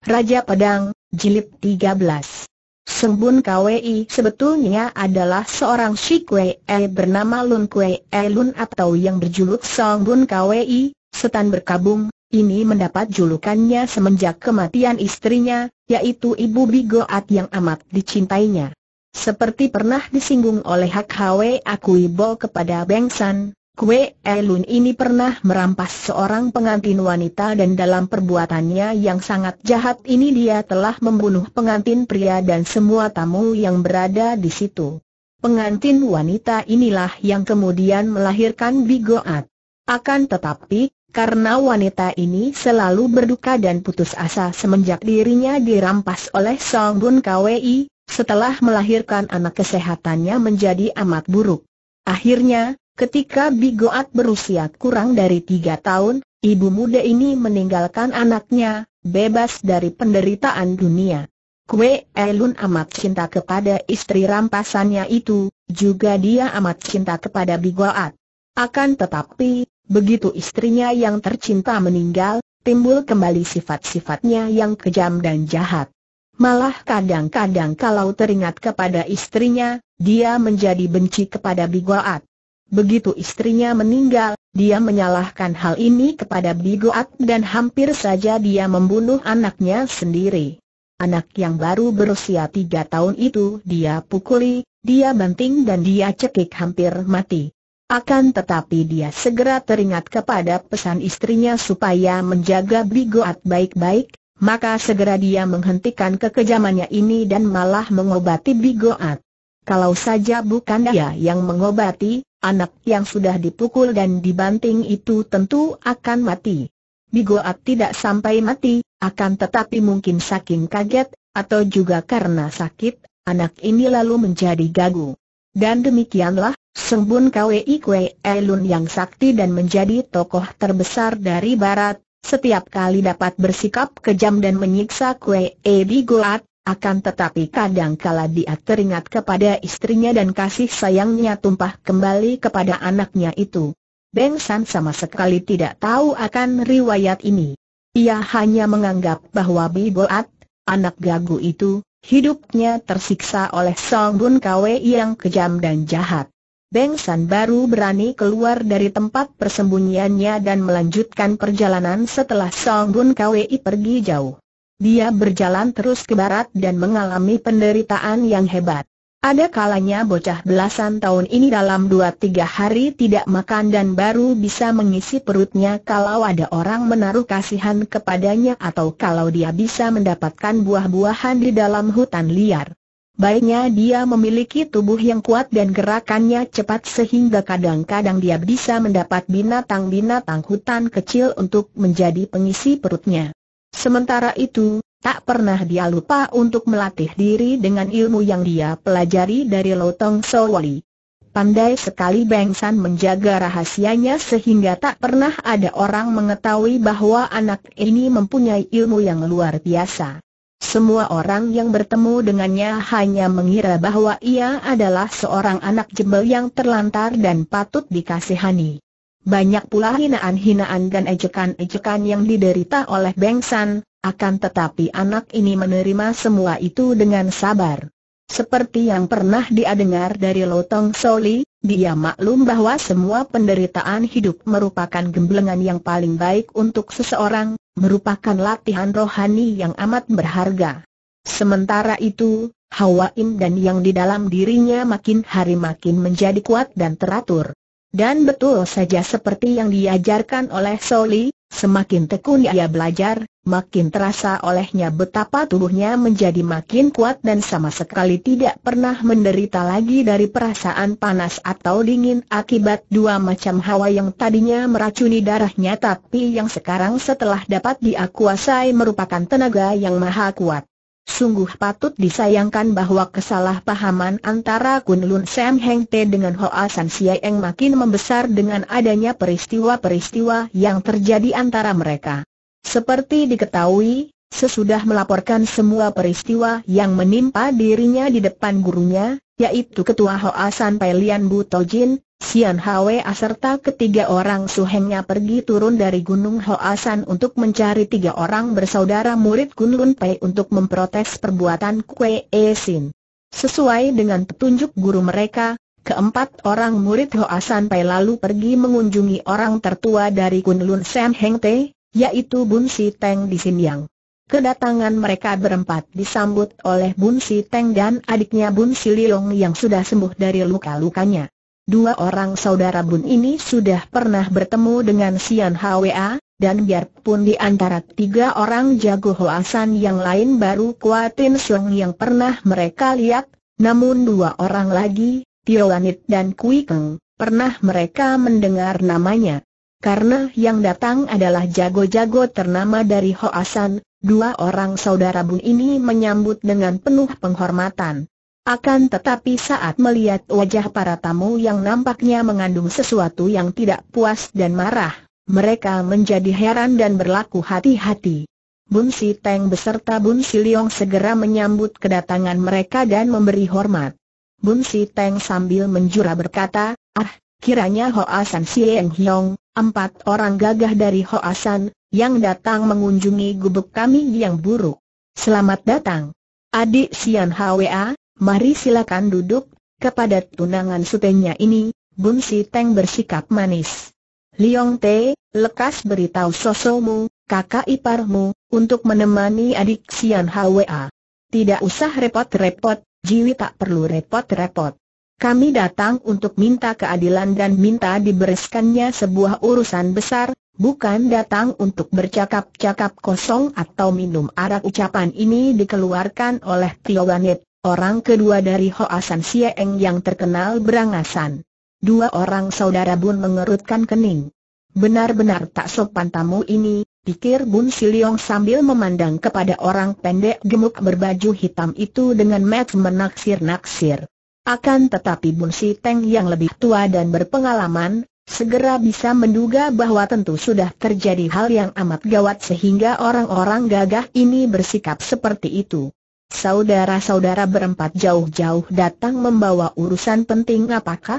Raja Pedang, Jilid 13 Sembun Kwi sebetulnya adalah seorang Shi Kwe eh, bernama Lun Kwee eh, Lun atau yang berjuluk Song Bun Kwi, setan berkabung, ini mendapat julukannya semenjak kematian istrinya, yaitu Ibu Bigoat yang amat dicintainya. Seperti pernah disinggung oleh Hak Hwe Akuibo kepada Beng San, Kue Elun ini pernah merampas seorang pengantin wanita dan dalam perbuatannya yang sangat jahat ini dia telah membunuh pengantin pria dan semua tamu yang berada di situ. Pengantin wanita inilah yang kemudian melahirkan Bigoat. Akan tetapi, karena wanita ini selalu berduka dan putus asa semenjak dirinya dirampas oleh Song Bun Kwei, setelah melahirkan anak kesehatannya menjadi amat buruk. Akhirnya, Ketika Bigoat berusia kurang dari tiga tahun, ibu muda ini meninggalkan anaknya, bebas dari penderitaan dunia. Kue Elun amat cinta kepada istri rampasannya itu, juga dia amat cinta kepada Bigoat. Akan tetapi, begitu istrinya yang tercinta meninggal, timbul kembali sifat-sifatnya yang kejam dan jahat. Malah kadang-kadang kalau teringat kepada istrinya, dia menjadi benci kepada Bigoat. Begitu istrinya meninggal, dia menyalahkan hal ini kepada Bigoat dan hampir saja dia membunuh anaknya sendiri. Anak yang baru berusia tiga tahun itu dia pukuli, dia banting dan dia cekik hampir mati. Akan tetapi dia segera teringat kepada pesan istrinya supaya menjaga Bigoat baik-baik, maka segera dia menghentikan kekejamannya ini dan malah mengobati Bigoat. Kalau saja bukan dia yang mengobati, Anak yang sudah dipukul dan dibanting itu tentu akan mati. Bigoat tidak sampai mati, akan tetapi mungkin saking kaget, atau juga karena sakit, anak ini lalu menjadi gagu. Dan demikianlah, Sembun Kwei Kwei Elun yang sakti dan menjadi tokoh terbesar dari Barat, setiap kali dapat bersikap kejam dan menyiksa Kwei e Bigoat, akan tetapi kadangkala dia teringat kepada istrinya dan kasih sayangnya tumpah kembali kepada anaknya itu. Beng San sama sekali tidak tahu akan riwayat ini. Ia hanya menganggap bahwa Biboat, anak gagu itu, hidupnya tersiksa oleh Song Bun Kwe yang kejam dan jahat. Beng San baru berani keluar dari tempat persembunyiannya dan melanjutkan perjalanan setelah Song Bun Kwe pergi jauh. Dia berjalan terus ke barat dan mengalami penderitaan yang hebat. Ada kalanya bocah belasan tahun ini dalam dua tiga hari tidak makan dan baru bisa mengisi perutnya kalau ada orang menaruh kasihan kepadanya atau kalau dia bisa mendapatkan buah-buahan di dalam hutan liar. Baiknya dia memiliki tubuh yang kuat dan gerakannya cepat sehingga kadang-kadang dia bisa mendapat binatang-binatang hutan kecil untuk menjadi pengisi perutnya. Sementara itu, tak pernah dia lupa untuk melatih diri dengan ilmu yang dia pelajari dari Lotong Sowali. Pandai sekali Beng San menjaga rahasianya sehingga tak pernah ada orang mengetahui bahwa anak ini mempunyai ilmu yang luar biasa. Semua orang yang bertemu dengannya hanya mengira bahwa ia adalah seorang anak jembel yang terlantar dan patut dikasihani. Banyak pula hinaan-hinaan dan ejekan-ejekan yang diderita oleh Beng San, akan tetapi anak ini menerima semua itu dengan sabar. Seperti yang pernah dia dengar dari Lotong Soli, dia maklum bahwa semua penderitaan hidup merupakan gemblengan yang paling baik untuk seseorang, merupakan latihan rohani yang amat berharga. Sementara itu, Hawa Im dan yang di dalam dirinya makin hari makin menjadi kuat dan teratur. Dan betul saja seperti yang diajarkan oleh Soli, semakin tekun ia belajar, makin terasa olehnya betapa tubuhnya menjadi makin kuat dan sama sekali tidak pernah menderita lagi dari perasaan panas atau dingin akibat dua macam hawa yang tadinya meracuni darahnya tapi yang sekarang setelah dapat diakui merupakan tenaga yang maha kuat. Sungguh patut disayangkan bahwa kesalahpahaman antara Kun Lun Sam Heng Te dengan Hoa San Sieng makin membesar dengan adanya peristiwa-peristiwa yang terjadi antara mereka. Seperti diketahui, sesudah melaporkan semua peristiwa yang menimpa dirinya di depan gurunya, yaitu Ketua Hoa San Pai Lian Bu Tojin, Sian Hwe serta ketiga orang suhengnya pergi turun dari Gunung Hoasan untuk mencari tiga orang bersaudara murid Gunlun Lun Pei untuk memprotes perbuatan Kue E Sin. Sesuai dengan petunjuk guru mereka, keempat orang murid Hoasan Pei lalu pergi mengunjungi orang tertua dari Gunlun Lun Sam Heng Te, yaitu Bun Si Teng di Sinyang. Kedatangan mereka berempat disambut oleh Bun Si Teng dan adiknya Bun Si Liong yang sudah sembuh dari luka-lukanya. Dua orang saudara Bun ini sudah pernah bertemu dengan Sian Hwa, dan biarpun di antara tiga orang jago Hoasan yang lain baru Kuatin Siong yang pernah mereka lihat, namun dua orang lagi, Tio Lanit dan Kui Keng, pernah mereka mendengar namanya. Karena yang datang adalah jago-jago ternama dari Hoasan, dua orang saudara Bun ini menyambut dengan penuh penghormatan. Akan tetapi saat melihat wajah para tamu yang nampaknya mengandung sesuatu yang tidak puas dan marah, mereka menjadi heran dan berlaku hati-hati. Bun Si Teng beserta Bun Si Leong segera menyambut kedatangan mereka dan memberi hormat. Bun Si Teng sambil menjura berkata, Ah, kiranya Si Sieng Hiong, empat orang gagah dari Hoasan, yang datang mengunjungi gubuk kami yang buruk. Selamat datang. Adik Sian Hwa, Mari silakan duduk, kepada tunangan sutenya ini, Bun Si Teng bersikap manis. Liong Te, lekas beritahu sosomu, kakak iparmu, untuk menemani adik Sian Hwa. Tidak usah repot-repot, Jiwi tak perlu repot-repot. Kami datang untuk minta keadilan dan minta dibereskannya sebuah urusan besar, bukan datang untuk bercakap-cakap kosong atau minum arak ucapan ini dikeluarkan oleh Tio Ganet orang kedua dari Hoasan Sieng yang terkenal berangasan. Dua orang saudara Bun mengerutkan kening. Benar-benar tak sopan tamu ini, pikir Bun Siliong sambil memandang kepada orang pendek gemuk berbaju hitam itu dengan mat menaksir-naksir. Akan tetapi Bun Teng yang lebih tua dan berpengalaman, segera bisa menduga bahwa tentu sudah terjadi hal yang amat gawat sehingga orang-orang gagah ini bersikap seperti itu. Saudara-saudara berempat jauh-jauh datang membawa urusan penting apakah?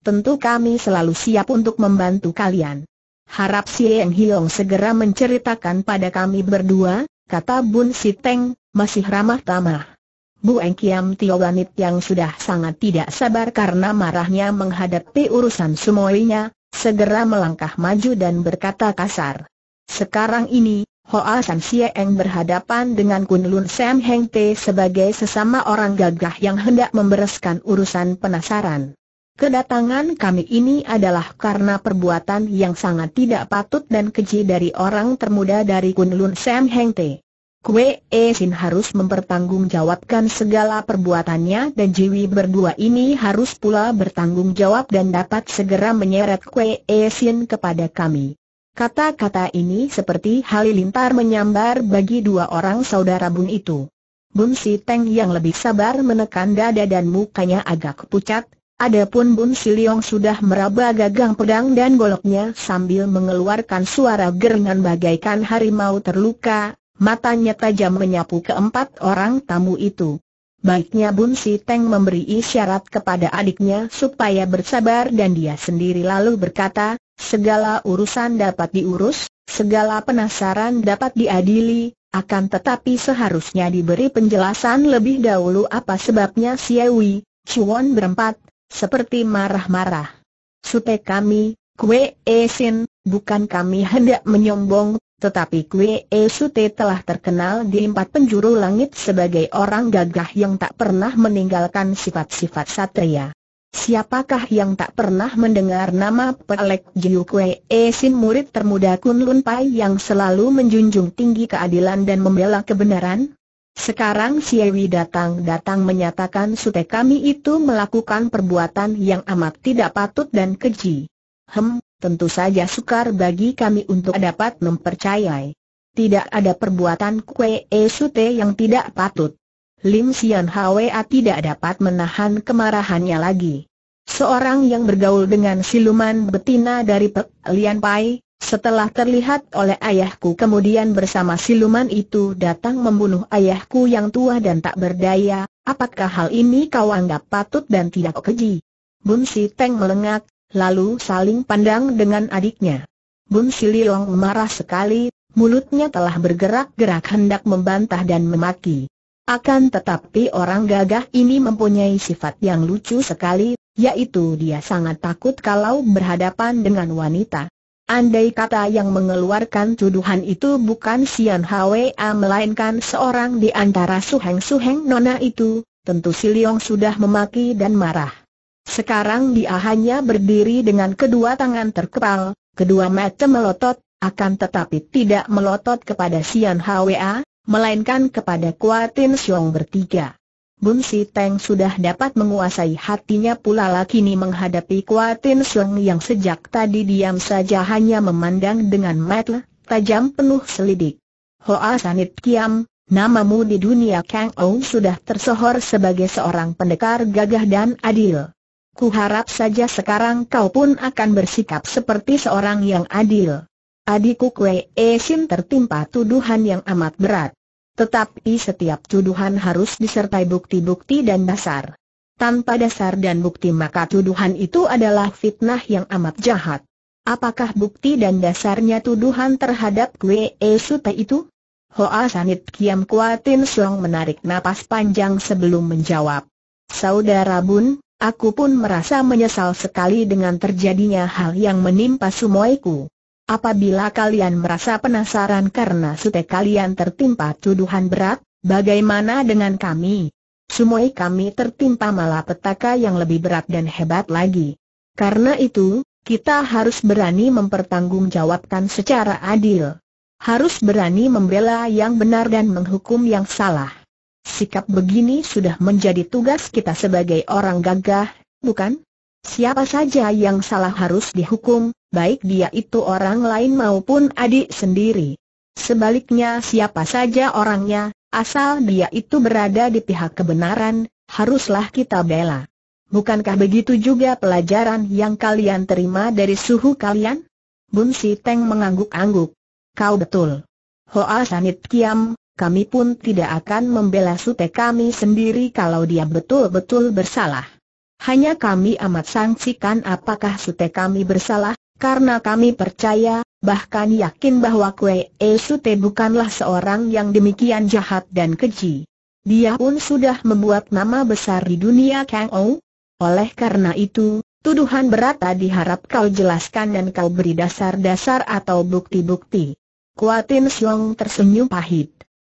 Tentu kami selalu siap untuk membantu kalian. Harap si Yang Hiong segera menceritakan pada kami berdua, kata Bun Siteng, masih ramah tamah. Bu Eng Kiam Tio Wanit yang sudah sangat tidak sabar karena marahnya menghadapi urusan semuanya, segera melangkah maju dan berkata kasar. Sekarang ini, Hoa San Sieng berhadapan dengan Kun Lun Sam Heng Te sebagai sesama orang gagah yang hendak membereskan urusan penasaran. Kedatangan kami ini adalah karena perbuatan yang sangat tidak patut dan keji dari orang termuda dari Kun Lun Sam Heng Te. Kue E Sin harus mempertanggungjawabkan segala perbuatannya dan Jiwi berdua ini harus pula bertanggung jawab dan dapat segera menyeret Kue E Sin kepada kami. Kata-kata ini seperti halilintar menyambar bagi dua orang saudara Bun itu. Bun Si Teng yang lebih sabar menekan dada dan mukanya agak pucat, Adapun Bun Si Siliong sudah meraba gagang pedang dan goloknya sambil mengeluarkan suara gerengan bagaikan harimau terluka, matanya tajam menyapu keempat orang tamu itu. Baiknya Bun Si Teng memberi isyarat kepada adiknya supaya bersabar dan dia sendiri lalu berkata, Segala urusan dapat diurus, segala penasaran dapat diadili, akan tetapi seharusnya diberi penjelasan lebih dahulu apa sebabnya Siawi, Chuan berempat, seperti marah-marah. Supe kami, Kue Esin, bukan kami hendak menyombong, tetapi Kue Esute telah terkenal di empat penjuru langit sebagai orang gagah yang tak pernah meninggalkan sifat-sifat satria. Siapakah yang tak pernah mendengar nama Pelek Jiu Kue Esin eh, murid termuda Kun Lun Pai yang selalu menjunjung tinggi keadilan dan membela kebenaran? Sekarang Ewi datang-datang menyatakan sute kami itu melakukan perbuatan yang amat tidak patut dan keji. Hem, tentu saja sukar bagi kami untuk dapat mempercayai. Tidak ada perbuatan Kue E eh, Sute yang tidak patut. Lim Sian Hwa tidak dapat menahan kemarahannya lagi. Seorang yang bergaul dengan siluman betina dari Pek Lian Pai, setelah terlihat oleh ayahku kemudian bersama siluman itu datang membunuh ayahku yang tua dan tak berdaya, apakah hal ini kau anggap patut dan tidak keji? Bun Si Teng melengak, lalu saling pandang dengan adiknya. Bun Si Liong marah sekali, mulutnya telah bergerak-gerak hendak membantah dan memaki. Akan tetapi orang gagah ini mempunyai sifat yang lucu sekali, yaitu dia sangat takut kalau berhadapan dengan wanita. Andai kata yang mengeluarkan tuduhan itu bukan Sian Hwa melainkan seorang di antara suheng-suheng nona itu, tentu si Leong sudah memaki dan marah. Sekarang dia hanya berdiri dengan kedua tangan terkepal, kedua mata melotot, akan tetapi tidak melotot kepada Sian Hwa, melainkan kepada Kuatin Siong bertiga. Bun Si Teng sudah dapat menguasai hatinya pula lah kini menghadapi Kuatin Siong yang sejak tadi diam saja hanya memandang dengan mata tajam penuh selidik. Hoa Sanit Kiam, namamu di dunia Kang Ou sudah tersohor sebagai seorang pendekar gagah dan adil. Ku harap saja sekarang kau pun akan bersikap seperti seorang yang adil. Adikku Kwe Esin tertimpa tuduhan yang amat berat. Tetapi setiap tuduhan harus disertai bukti-bukti dan dasar. Tanpa dasar dan bukti maka tuduhan itu adalah fitnah yang amat jahat. Apakah bukti dan dasarnya tuduhan terhadap Kwe e Sute itu? Hoa Sanit Kiam Kuatin Song menarik napas panjang sebelum menjawab. Saudara Bun, aku pun merasa menyesal sekali dengan terjadinya hal yang menimpa sumoiku. Apabila kalian merasa penasaran karena sute kalian tertimpa tuduhan berat, bagaimana dengan kami? Semua kami tertimpa malah petaka yang lebih berat dan hebat lagi. Karena itu, kita harus berani mempertanggungjawabkan secara adil. Harus berani membela yang benar dan menghukum yang salah. Sikap begini sudah menjadi tugas kita sebagai orang gagah, bukan? Siapa saja yang salah harus dihukum, baik dia itu orang lain maupun adik sendiri. Sebaliknya siapa saja orangnya, asal dia itu berada di pihak kebenaran, haruslah kita bela. Bukankah begitu juga pelajaran yang kalian terima dari suhu kalian? Bun Si Teng mengangguk-angguk. Kau betul. Hoa Sanit Kiam, kami pun tidak akan membela sute kami sendiri kalau dia betul-betul bersalah. Hanya kami amat sangsikan apakah sute kami bersalah, karena kami percaya, bahkan yakin bahwa Kue E Sute bukanlah seorang yang demikian jahat dan keji. Dia pun sudah membuat nama besar di dunia Kang Ou. Oleh karena itu, tuduhan berat tadi harap kau jelaskan dan kau beri dasar-dasar atau bukti-bukti. Kuatin Siong tersenyum pahit.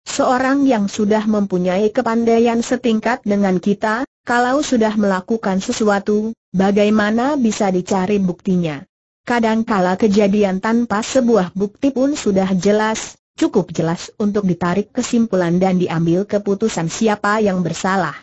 Seorang yang sudah mempunyai kepandaian setingkat dengan kita, kalau sudah melakukan sesuatu, bagaimana bisa dicari buktinya? Kadangkala kejadian tanpa sebuah bukti pun sudah jelas, cukup jelas untuk ditarik kesimpulan dan diambil keputusan siapa yang bersalah.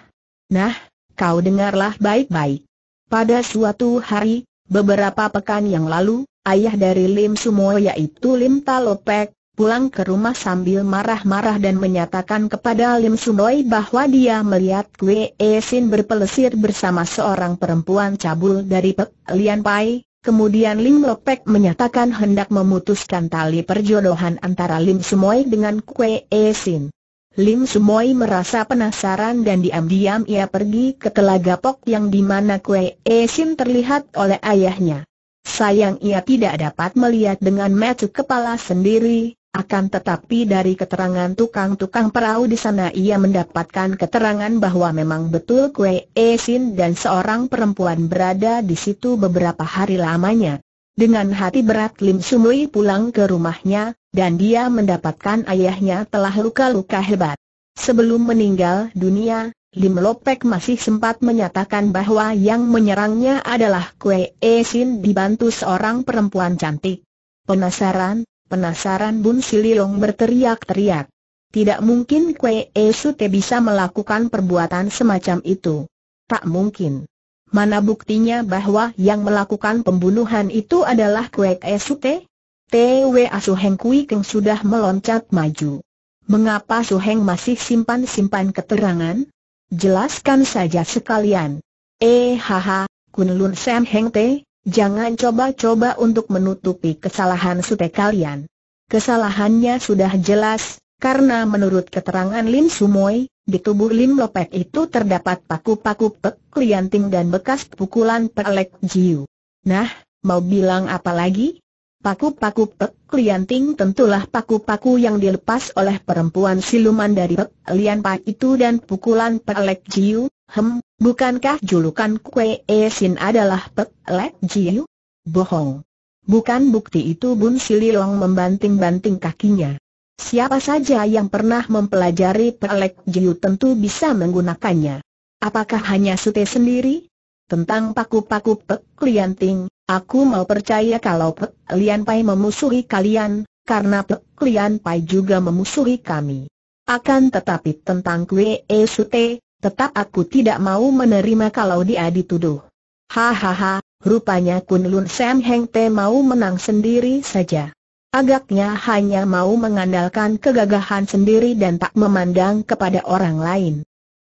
Nah, kau dengarlah baik-baik. Pada suatu hari, beberapa pekan yang lalu, ayah dari Lim Sumo yaitu Lim Talopek, pulang ke rumah sambil marah-marah dan menyatakan kepada Lim Sunoi bahwa dia melihat Kwe Esin berpelesir bersama seorang perempuan cabul dari Pek Lian Pai. Kemudian Lim Lopek menyatakan hendak memutuskan tali perjodohan antara Lim Sumoi dengan Kwe Esin. Lim Sumoi merasa penasaran dan diam-diam ia pergi ke telaga Pok yang di dimana Kue Esin terlihat oleh ayahnya. Sayang ia tidak dapat melihat dengan mata kepala sendiri, akan tetapi dari keterangan tukang-tukang perahu di sana ia mendapatkan keterangan bahwa memang betul Kue Esin dan seorang perempuan berada di situ beberapa hari lamanya. Dengan hati berat Lim Sumui pulang ke rumahnya, dan dia mendapatkan ayahnya telah luka-luka hebat. Sebelum meninggal dunia, Lim Lopek masih sempat menyatakan bahwa yang menyerangnya adalah Kue Esin dibantu seorang perempuan cantik. Penasaran, Penasaran Bun Siliong berteriak-teriak. Tidak mungkin E Sute bisa melakukan perbuatan semacam itu. Tak mungkin. Mana buktinya bahwa yang melakukan pembunuhan itu adalah E Sute? TW Asuheng Kui Keng sudah meloncat maju. Mengapa Suheng masih simpan-simpan keterangan? Jelaskan saja sekalian. Eh haha, kunlun Lun Sam Heng Te, Jangan coba-coba untuk menutupi kesalahan sute kalian. Kesalahannya sudah jelas, karena menurut keterangan Lim Sumoy, di tubuh Lim Lopek itu terdapat paku-paku pek lianting dan bekas pukulan pelek jiu. Nah, mau bilang apa lagi? Paku-paku Pek eh, Lian Ting tentulah paku-paku yang dilepas oleh perempuan siluman dari Pek eh, Lian Pa itu dan pukulan Pek Lek Jiu, hem, bukankah julukan Kue E Sin adalah Pek Lek Jiu? Bohong. Bukan bukti itu Bun Sililong membanting-banting kakinya. Siapa saja yang pernah mempelajari Pek Lek Jiu tentu bisa menggunakannya. Apakah hanya Sute sendiri? Tentang paku-paku Pek Lian Ting, aku mau percaya kalau Pek Lian Pai memusuhi kalian, karena Pek Lian Pai juga memusuhi kami. Akan tetapi tentang Kwe E Sute, tetap aku tidak mau menerima kalau dia dituduh. Hahaha, rupanya Kun Lun Sam Heng Te mau menang sendiri saja. Agaknya hanya mau mengandalkan kegagahan sendiri dan tak memandang kepada orang lain.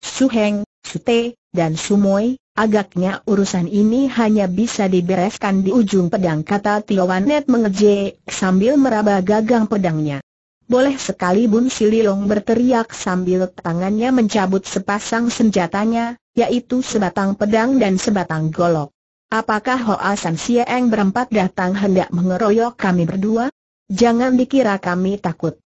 Su Heng, Su Te, dan Su Moi, Agaknya urusan ini hanya bisa dibereskan di ujung pedang kata Tio Wanet mengejek sambil meraba gagang pedangnya. Boleh sekali Bun Siliong berteriak sambil tangannya mencabut sepasang senjatanya, yaitu sebatang pedang dan sebatang golok. Apakah Hoa San Sieng berempat datang hendak mengeroyok kami berdua? Jangan dikira kami takut.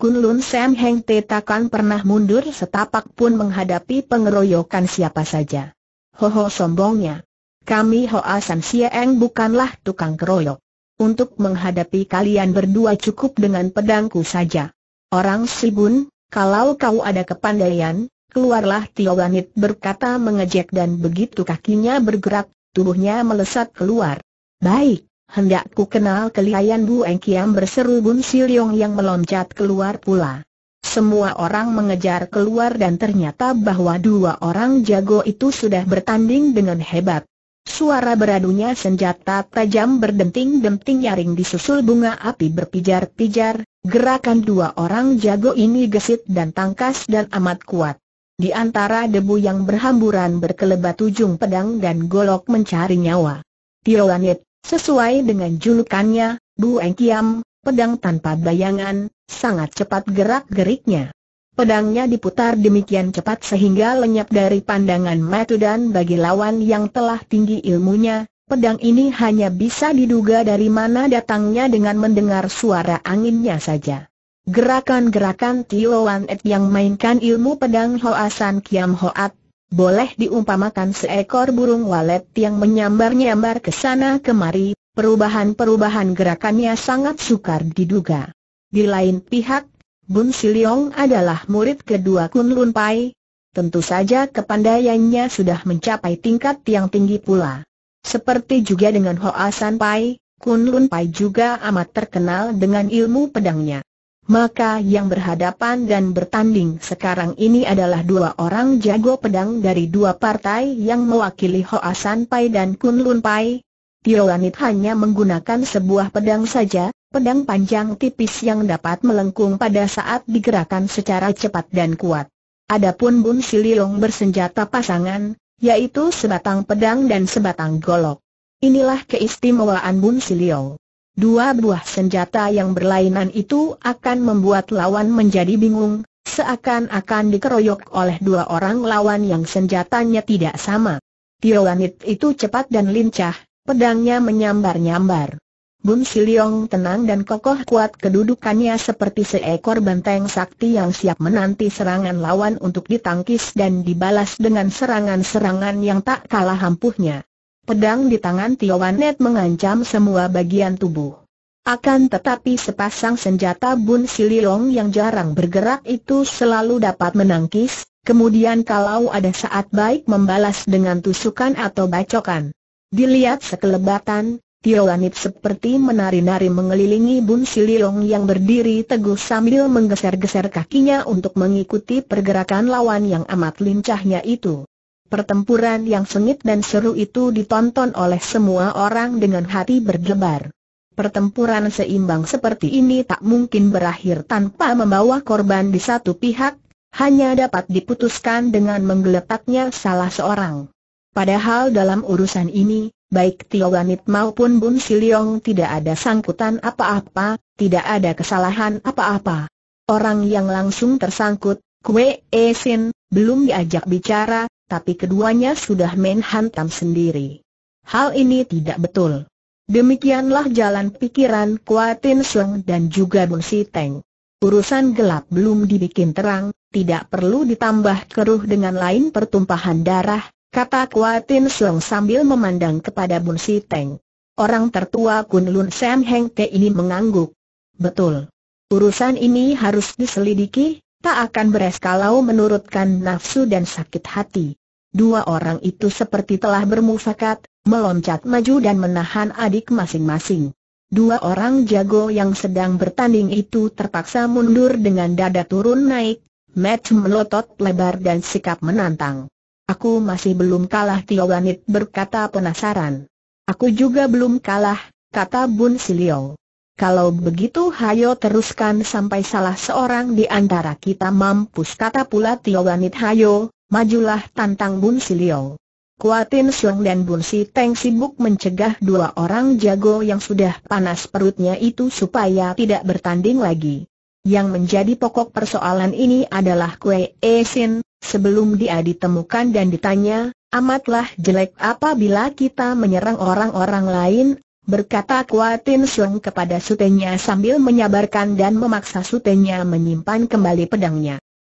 Kunlun Sam Heng Te takkan pernah mundur setapak pun menghadapi pengeroyokan siapa saja hoho sombongnya. Kami Hoa San Eng bukanlah tukang keroyok. Untuk menghadapi kalian berdua cukup dengan pedangku saja. Orang Sibun, kalau kau ada kepandaian, keluarlah Tio Wanit berkata mengejek dan begitu kakinya bergerak, tubuhnya melesat keluar. Baik, hendakku kenal kelihayan Bu Engkiam berseru Bun Siliong yang meloncat keluar pula. Semua orang mengejar keluar dan ternyata bahwa dua orang jago itu sudah bertanding dengan hebat. Suara beradunya senjata tajam berdenting-denting nyaring disusul bunga api berpijar-pijar, gerakan dua orang jago ini gesit dan tangkas dan amat kuat. Di antara debu yang berhamburan berkelebat ujung pedang dan golok mencari nyawa. Langit, sesuai dengan julukannya, Bu Engkiam, pedang tanpa bayangan, sangat cepat gerak-geriknya. Pedangnya diputar demikian cepat sehingga lenyap dari pandangan mata dan bagi lawan yang telah tinggi ilmunya, pedang ini hanya bisa diduga dari mana datangnya dengan mendengar suara anginnya saja. Gerakan-gerakan Tio Wan Et yang mainkan ilmu pedang Hoasan Kiam Hoat, boleh diumpamakan seekor burung walet yang menyambar-nyambar ke sana kemari, Perubahan-perubahan gerakannya sangat sukar diduga. Di lain pihak, Bun Siliong adalah murid kedua Kun Lun Pai. Tentu saja kepandaiannya sudah mencapai tingkat yang tinggi pula. Seperti juga dengan Hoa San Pai, Kun Lun Pai juga amat terkenal dengan ilmu pedangnya. Maka yang berhadapan dan bertanding sekarang ini adalah dua orang jago pedang dari dua partai yang mewakili Hoa San Pai dan Kun Lun Pai, Tio Langit hanya menggunakan sebuah pedang saja, pedang panjang tipis yang dapat melengkung pada saat digerakkan secara cepat dan kuat. Adapun Bun Sililong bersenjata pasangan, yaitu sebatang pedang dan sebatang golok. Inilah keistimewaan Bun Siliong. Dua buah senjata yang berlainan itu akan membuat lawan menjadi bingung, seakan-akan dikeroyok oleh dua orang lawan yang senjatanya tidak sama. Tio Langit itu cepat dan lincah, pedangnya menyambar-nyambar. Bun Siliong tenang dan kokoh kuat kedudukannya seperti seekor benteng sakti yang siap menanti serangan lawan untuk ditangkis dan dibalas dengan serangan-serangan yang tak kalah ampuhnya. Pedang di tangan Tiowanet mengancam semua bagian tubuh. Akan tetapi sepasang senjata Bun Siliong yang jarang bergerak itu selalu dapat menangkis, kemudian kalau ada saat baik membalas dengan tusukan atau bacokan. Dilihat sekelebatan, Tio seperti menari-nari mengelilingi Bun Siliong yang berdiri teguh sambil menggeser-geser kakinya untuk mengikuti pergerakan lawan yang amat lincahnya itu. Pertempuran yang sengit dan seru itu ditonton oleh semua orang dengan hati berdebar. Pertempuran seimbang seperti ini tak mungkin berakhir tanpa membawa korban di satu pihak, hanya dapat diputuskan dengan menggeletaknya salah seorang. Padahal dalam urusan ini, baik Tio Wanit maupun Bun Siliong tidak ada sangkutan apa-apa, tidak ada kesalahan apa-apa. Orang yang langsung tersangkut, Kwe e Sin, belum diajak bicara, tapi keduanya sudah main hantam sendiri. Hal ini tidak betul. Demikianlah jalan pikiran Tin Sung dan juga Bun Si Teng. Urusan gelap belum dibikin terang, tidak perlu ditambah keruh dengan lain pertumpahan darah, kata Kuatin Sung sambil memandang kepada Bun Si Teng. Orang tertua Kun Lun Sam Heng Te ini mengangguk. Betul. Urusan ini harus diselidiki, tak akan beres kalau menurutkan nafsu dan sakit hati. Dua orang itu seperti telah bermufakat, meloncat maju dan menahan adik masing-masing. Dua orang jago yang sedang bertanding itu terpaksa mundur dengan dada turun naik, Match melotot lebar dan sikap menantang. Aku masih belum kalah Tio Wanit berkata penasaran. Aku juga belum kalah, kata Bun Silio. Kalau begitu hayo teruskan sampai salah seorang di antara kita mampus kata pula Tio Wanit hayo, majulah tantang Bun Silio. Kuatin Siong dan Bun Si Teng sibuk mencegah dua orang jago yang sudah panas perutnya itu supaya tidak bertanding lagi. Yang menjadi pokok persoalan ini adalah Kue esin. Sebelum dia ditemukan dan ditanya, amatlah jelek apabila kita menyerang orang-orang lain, berkata Kuatin Sung kepada sutenya sambil menyabarkan dan memaksa sutenya menyimpan kembali pedangnya.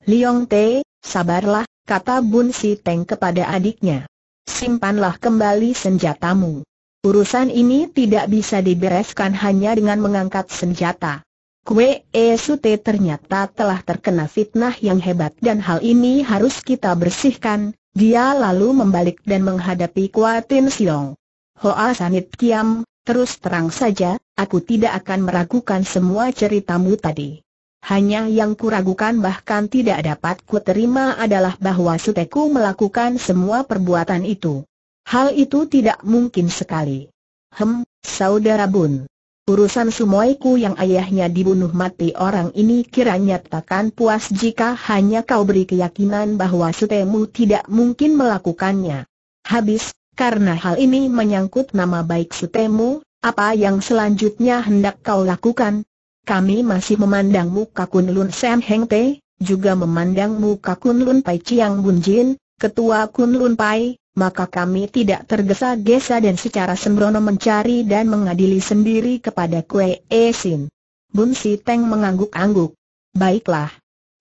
Liong Te, sabarlah, kata Bun Si Teng kepada adiknya. Simpanlah kembali senjatamu. Urusan ini tidak bisa dibereskan hanya dengan mengangkat senjata. Kue Esute ternyata telah terkena fitnah yang hebat dan hal ini harus kita bersihkan. Dia lalu membalik dan menghadapi Kuatin Siong. Hoa Sanit Kiam, terus terang saja, aku tidak akan meragukan semua ceritamu tadi. Hanya yang kuragukan bahkan tidak dapat kuterima adalah bahwa Suteku melakukan semua perbuatan itu. Hal itu tidak mungkin sekali. Hem, saudara Bun. Urusan sumoiku yang ayahnya dibunuh mati orang ini kiranya takkan puas jika hanya kau beri keyakinan bahwa sutemu tidak mungkin melakukannya. Habis, karena hal ini menyangkut nama baik sutemu, apa yang selanjutnya hendak kau lakukan? Kami masih memandangmu Kakun Lun Sam Heng Te, juga memandangmu Kakun Lun Pai Chiang Bun Jin, Ketua Kun Lun Pai, maka kami tidak tergesa-gesa dan secara sembrono mencari dan mengadili sendiri kepada Kue Esin. Bun Si Teng mengangguk-angguk. Baiklah.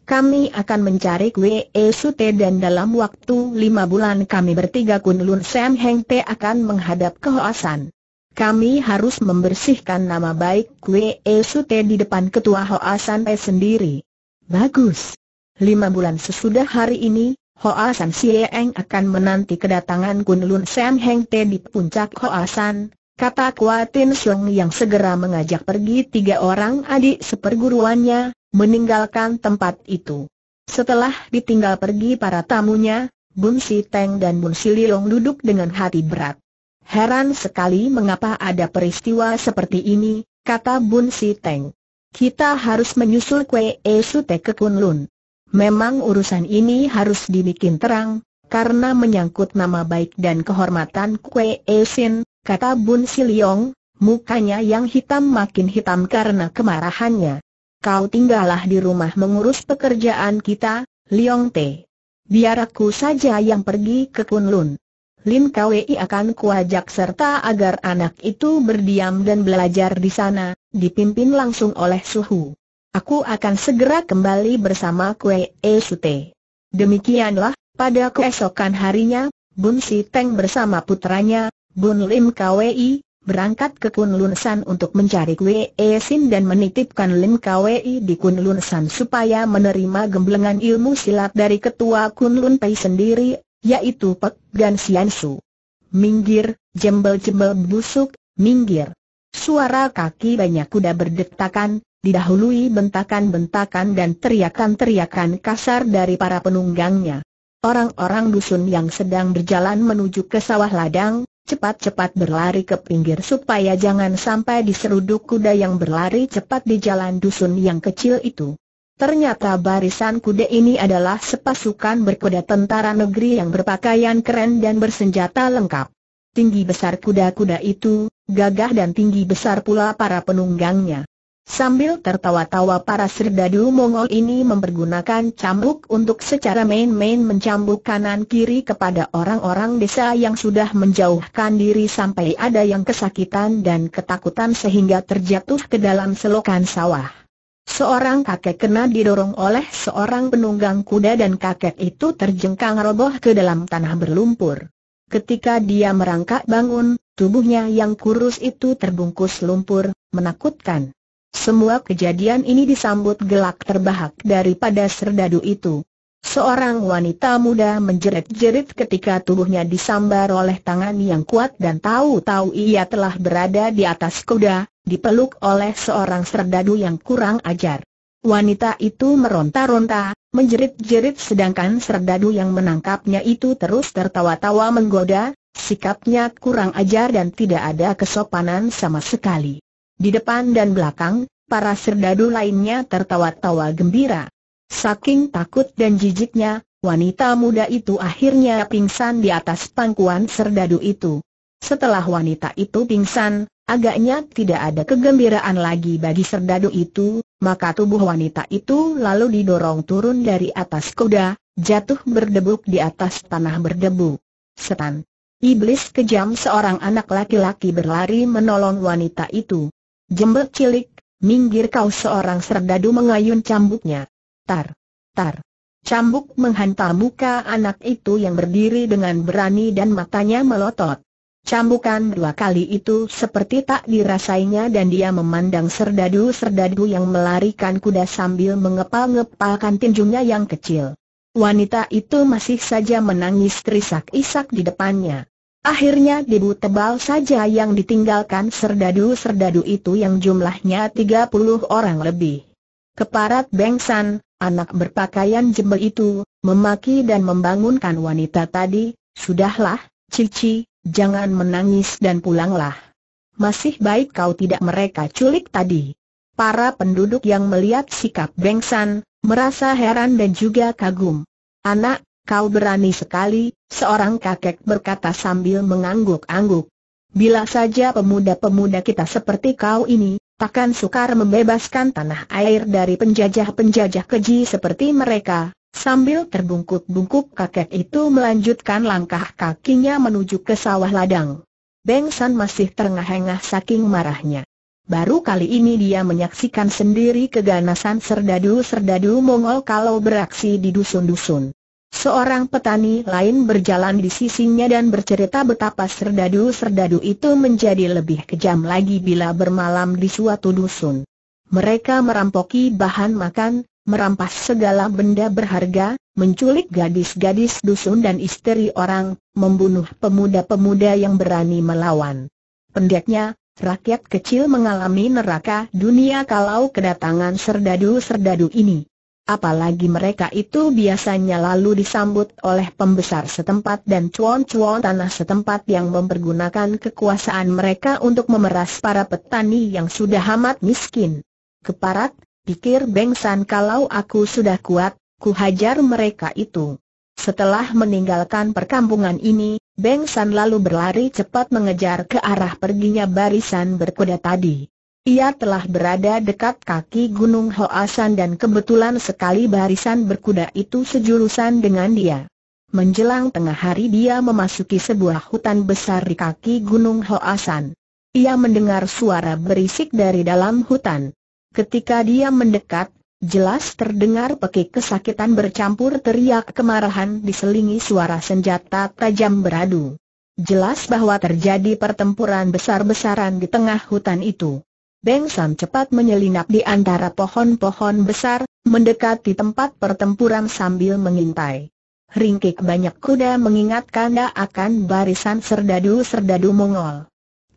Kami akan mencari Kue Esute dan dalam waktu lima bulan kami bertiga Kunlun Sam Heng Te akan menghadap ke Hoasan. Kami harus membersihkan nama baik Kue Esute di depan ketua Hoasan Te sendiri. Bagus. Lima bulan sesudah hari ini, Hoa San Sieng akan menanti kedatangan Kun Lun Sam Heng Te di puncak Hoa San, kata Kuatin Sung yang segera mengajak pergi tiga orang adik seperguruannya, meninggalkan tempat itu. Setelah ditinggal pergi para tamunya, Bun Si Teng dan Bun Si Liong duduk dengan hati berat. Heran sekali mengapa ada peristiwa seperti ini, kata Bun Si Teng. Kita harus menyusul Kwe Esu Te ke Lun. Memang urusan ini harus dibikin terang, karena menyangkut nama baik dan kehormatan Kue Esin, kata Bun Siliong, mukanya yang hitam makin hitam karena kemarahannya. Kau tinggallah di rumah mengurus pekerjaan kita, Liong Te. Biar aku saja yang pergi ke Kunlun. Lin Kwei akan kuajak serta agar anak itu berdiam dan belajar di sana, dipimpin langsung oleh Suhu. Aku akan segera kembali bersama Kue E Sute. Demikianlah, pada keesokan harinya, Bun Si Teng bersama putranya, Bun Lim Kwei, berangkat ke Kunlunsan San untuk mencari Kue E Sin dan menitipkan Lim Kwei di Kunlunsan San supaya menerima gemblengan ilmu silat dari ketua Kunlun Pei sendiri, yaitu Pek Gan Sian Su. Minggir, jembel-jembel busuk, minggir. Suara kaki banyak kuda berdetakan, didahului bentakan-bentakan dan teriakan-teriakan kasar dari para penunggangnya. Orang-orang dusun yang sedang berjalan menuju ke sawah ladang, cepat-cepat berlari ke pinggir supaya jangan sampai diseruduk kuda yang berlari cepat di jalan dusun yang kecil itu. Ternyata barisan kuda ini adalah sepasukan berkuda tentara negeri yang berpakaian keren dan bersenjata lengkap. Tinggi besar kuda-kuda itu, gagah dan tinggi besar pula para penunggangnya. Sambil tertawa-tawa para serdadu Mongol ini mempergunakan cambuk untuk secara main-main mencambuk kanan-kiri kepada orang-orang desa yang sudah menjauhkan diri sampai ada yang kesakitan dan ketakutan sehingga terjatuh ke dalam selokan sawah. Seorang kakek kena didorong oleh seorang penunggang kuda dan kakek itu terjengkang roboh ke dalam tanah berlumpur. Ketika dia merangkak bangun, tubuhnya yang kurus itu terbungkus lumpur, menakutkan. Semua kejadian ini disambut gelak terbahak daripada serdadu itu. Seorang wanita muda menjerit-jerit ketika tubuhnya disambar oleh tangan yang kuat dan tahu-tahu ia telah berada di atas kuda, dipeluk oleh seorang serdadu yang kurang ajar. Wanita itu meronta-ronta, menjerit-jerit sedangkan serdadu yang menangkapnya itu terus tertawa-tawa menggoda, sikapnya kurang ajar dan tidak ada kesopanan sama sekali. Di depan dan belakang, para serdadu lainnya tertawa-tawa gembira. Saking takut dan jijiknya, wanita muda itu akhirnya pingsan di atas pangkuan serdadu itu. Setelah wanita itu pingsan, agaknya tidak ada kegembiraan lagi bagi serdadu itu, maka tubuh wanita itu lalu didorong turun dari atas kuda, jatuh berdebuk di atas tanah berdebu. Setan. Iblis kejam seorang anak laki-laki berlari menolong wanita itu. Jembel cilik, minggir kau seorang serdadu mengayun cambuknya. Tar, tar. Cambuk menghantam muka anak itu yang berdiri dengan berani dan matanya melotot. Cambukan dua kali itu seperti tak dirasainya dan dia memandang serdadu-serdadu yang melarikan kuda sambil mengepal-ngepalkan tinjunya yang kecil. Wanita itu masih saja menangis terisak-isak di depannya. Akhirnya debu tebal saja yang ditinggalkan serdadu-serdadu itu yang jumlahnya 30 orang lebih. Keparat Bengsan, anak berpakaian jebel itu, memaki dan membangunkan wanita tadi, Sudahlah, Cici, jangan menangis dan pulanglah. Masih baik kau tidak mereka culik tadi. Para penduduk yang melihat sikap Bengsan, merasa heran dan juga kagum. Anak, Kau berani sekali, seorang kakek berkata sambil mengangguk-angguk. Bila saja pemuda-pemuda kita seperti kau ini, takkan sukar membebaskan tanah air dari penjajah-penjajah keji seperti mereka. Sambil terbungkuk-bungkuk kakek itu melanjutkan langkah kakinya menuju ke sawah ladang. Beng San masih terengah-engah saking marahnya. Baru kali ini dia menyaksikan sendiri keganasan serdadu-serdadu Mongol kalau beraksi di dusun-dusun. Seorang petani lain berjalan di sisinya dan bercerita betapa serdadu-serdadu itu menjadi lebih kejam lagi bila bermalam di suatu dusun. Mereka merampoki bahan makan, merampas segala benda berharga, menculik gadis-gadis dusun dan istri orang, membunuh pemuda-pemuda yang berani melawan. Pendeknya, rakyat kecil mengalami neraka dunia kalau kedatangan serdadu-serdadu ini apalagi mereka itu biasanya lalu disambut oleh pembesar setempat dan cuan-cuan tanah setempat yang mempergunakan kekuasaan mereka untuk memeras para petani yang sudah amat miskin. Keparat, pikir Bengsan kalau aku sudah kuat, ku hajar mereka itu. Setelah meninggalkan perkampungan ini, Bengsan lalu berlari cepat mengejar ke arah perginya barisan berkuda tadi. Ia telah berada dekat kaki Gunung Hoasan dan kebetulan sekali barisan berkuda itu sejurusan dengan dia. Menjelang tengah hari dia memasuki sebuah hutan besar di kaki Gunung Hoasan. Ia mendengar suara berisik dari dalam hutan. Ketika dia mendekat, jelas terdengar pekik kesakitan bercampur teriak kemarahan diselingi suara senjata tajam beradu. Jelas bahwa terjadi pertempuran besar-besaran di tengah hutan itu. Beng San cepat menyelinap di antara pohon-pohon besar, mendekati tempat pertempuran sambil mengintai. Ringkik banyak kuda mengingatkan dia akan barisan serdadu-serdadu Mongol.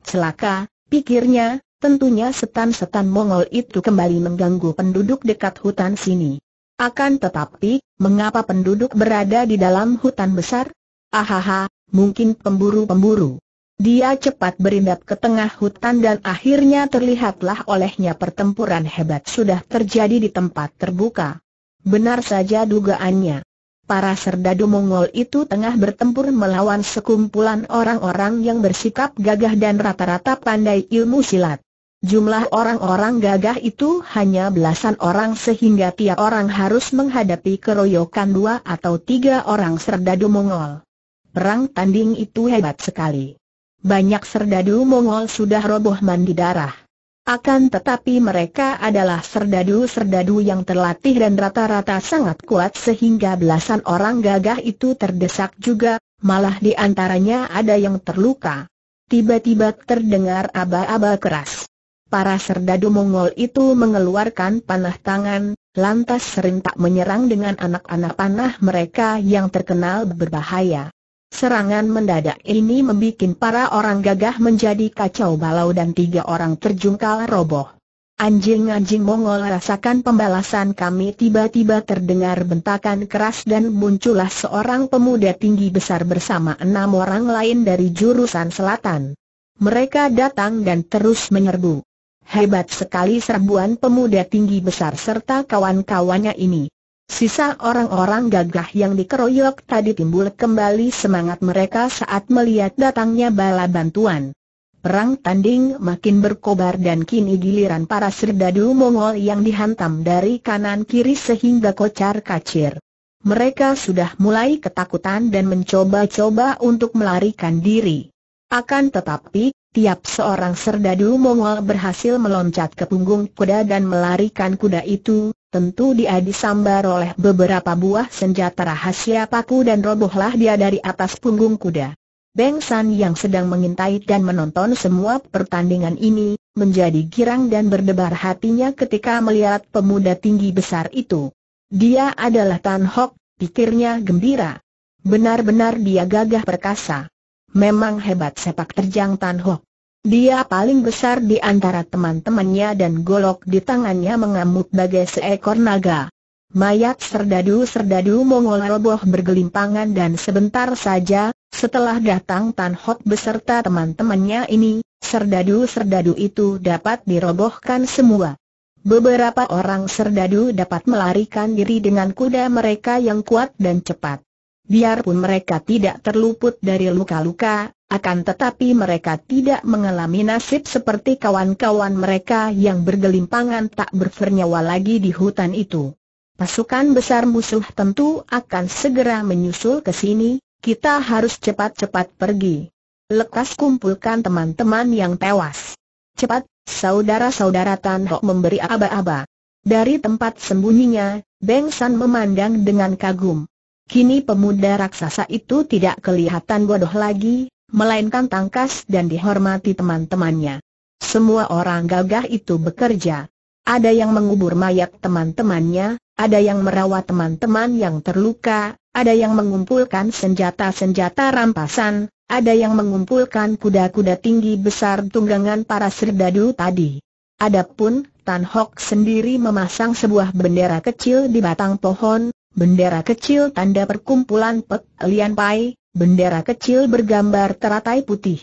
Celaka, pikirnya, tentunya setan-setan Mongol itu kembali mengganggu penduduk dekat hutan sini. Akan tetapi, mengapa penduduk berada di dalam hutan besar? Ahaha, mungkin pemburu-pemburu. Dia cepat berindap ke tengah hutan dan akhirnya terlihatlah olehnya pertempuran hebat sudah terjadi di tempat terbuka. Benar saja dugaannya. Para serdadu Mongol itu tengah bertempur melawan sekumpulan orang-orang yang bersikap gagah dan rata-rata pandai ilmu silat. Jumlah orang-orang gagah itu hanya belasan orang sehingga tiap orang harus menghadapi keroyokan dua atau tiga orang serdadu Mongol. Perang tanding itu hebat sekali banyak serdadu Mongol sudah roboh mandi darah. Akan tetapi mereka adalah serdadu-serdadu yang terlatih dan rata-rata sangat kuat sehingga belasan orang gagah itu terdesak juga, malah di antaranya ada yang terluka. Tiba-tiba terdengar aba-aba keras. Para serdadu Mongol itu mengeluarkan panah tangan, lantas serentak menyerang dengan anak-anak panah mereka yang terkenal berbahaya. Serangan mendadak ini membuat para orang gagah menjadi kacau balau dan tiga orang terjungkal roboh. Anjing-anjing Mongol rasakan pembalasan kami tiba-tiba terdengar bentakan keras dan muncullah seorang pemuda tinggi besar bersama enam orang lain dari jurusan selatan. Mereka datang dan terus menyerbu. Hebat sekali serbuan pemuda tinggi besar serta kawan-kawannya ini. Sisa orang-orang gagah yang dikeroyok tadi timbul kembali semangat mereka saat melihat datangnya bala bantuan. Perang tanding makin berkobar dan kini giliran para serdadu Mongol yang dihantam dari kanan kiri sehingga kocar kacir. Mereka sudah mulai ketakutan dan mencoba-coba untuk melarikan diri. Akan tetapi, tiap seorang serdadu Mongol berhasil meloncat ke punggung kuda dan melarikan kuda itu, Tentu dia disambar oleh beberapa buah senjata rahasia paku dan robohlah dia dari atas punggung kuda. Beng San yang sedang mengintai dan menonton semua pertandingan ini, menjadi girang dan berdebar hatinya ketika melihat pemuda tinggi besar itu. Dia adalah Tan Hok, pikirnya gembira. Benar-benar dia gagah perkasa. Memang hebat sepak terjang Tan Hok. Dia paling besar di antara teman-temannya dan golok di tangannya mengamuk bagai seekor naga. Mayat serdadu-serdadu Mongol roboh bergelimpangan dan sebentar saja, setelah datang Tan Hot beserta teman-temannya ini, serdadu-serdadu itu dapat dirobohkan semua. Beberapa orang serdadu dapat melarikan diri dengan kuda mereka yang kuat dan cepat. Biarpun mereka tidak terluput dari luka-luka, akan tetapi mereka tidak mengalami nasib seperti kawan-kawan mereka yang bergelimpangan tak bernyawa lagi di hutan itu. Pasukan besar musuh tentu akan segera menyusul ke sini, kita harus cepat-cepat pergi. Lekas kumpulkan teman-teman yang tewas. Cepat, saudara-saudara Tan Ho memberi aba-aba. Dari tempat sembunyinya, Beng San memandang dengan kagum. Kini pemuda raksasa itu tidak kelihatan bodoh lagi, melainkan tangkas dan dihormati teman-temannya. Semua orang gagah itu bekerja. Ada yang mengubur mayat teman-temannya, ada yang merawat teman-teman yang terluka, ada yang mengumpulkan senjata-senjata rampasan, ada yang mengumpulkan kuda-kuda tinggi besar tunggangan para serdadu tadi. Adapun, Tan Hock sendiri memasang sebuah bendera kecil di batang pohon, bendera kecil tanda perkumpulan Pek Lian Pai, bendera kecil bergambar teratai putih.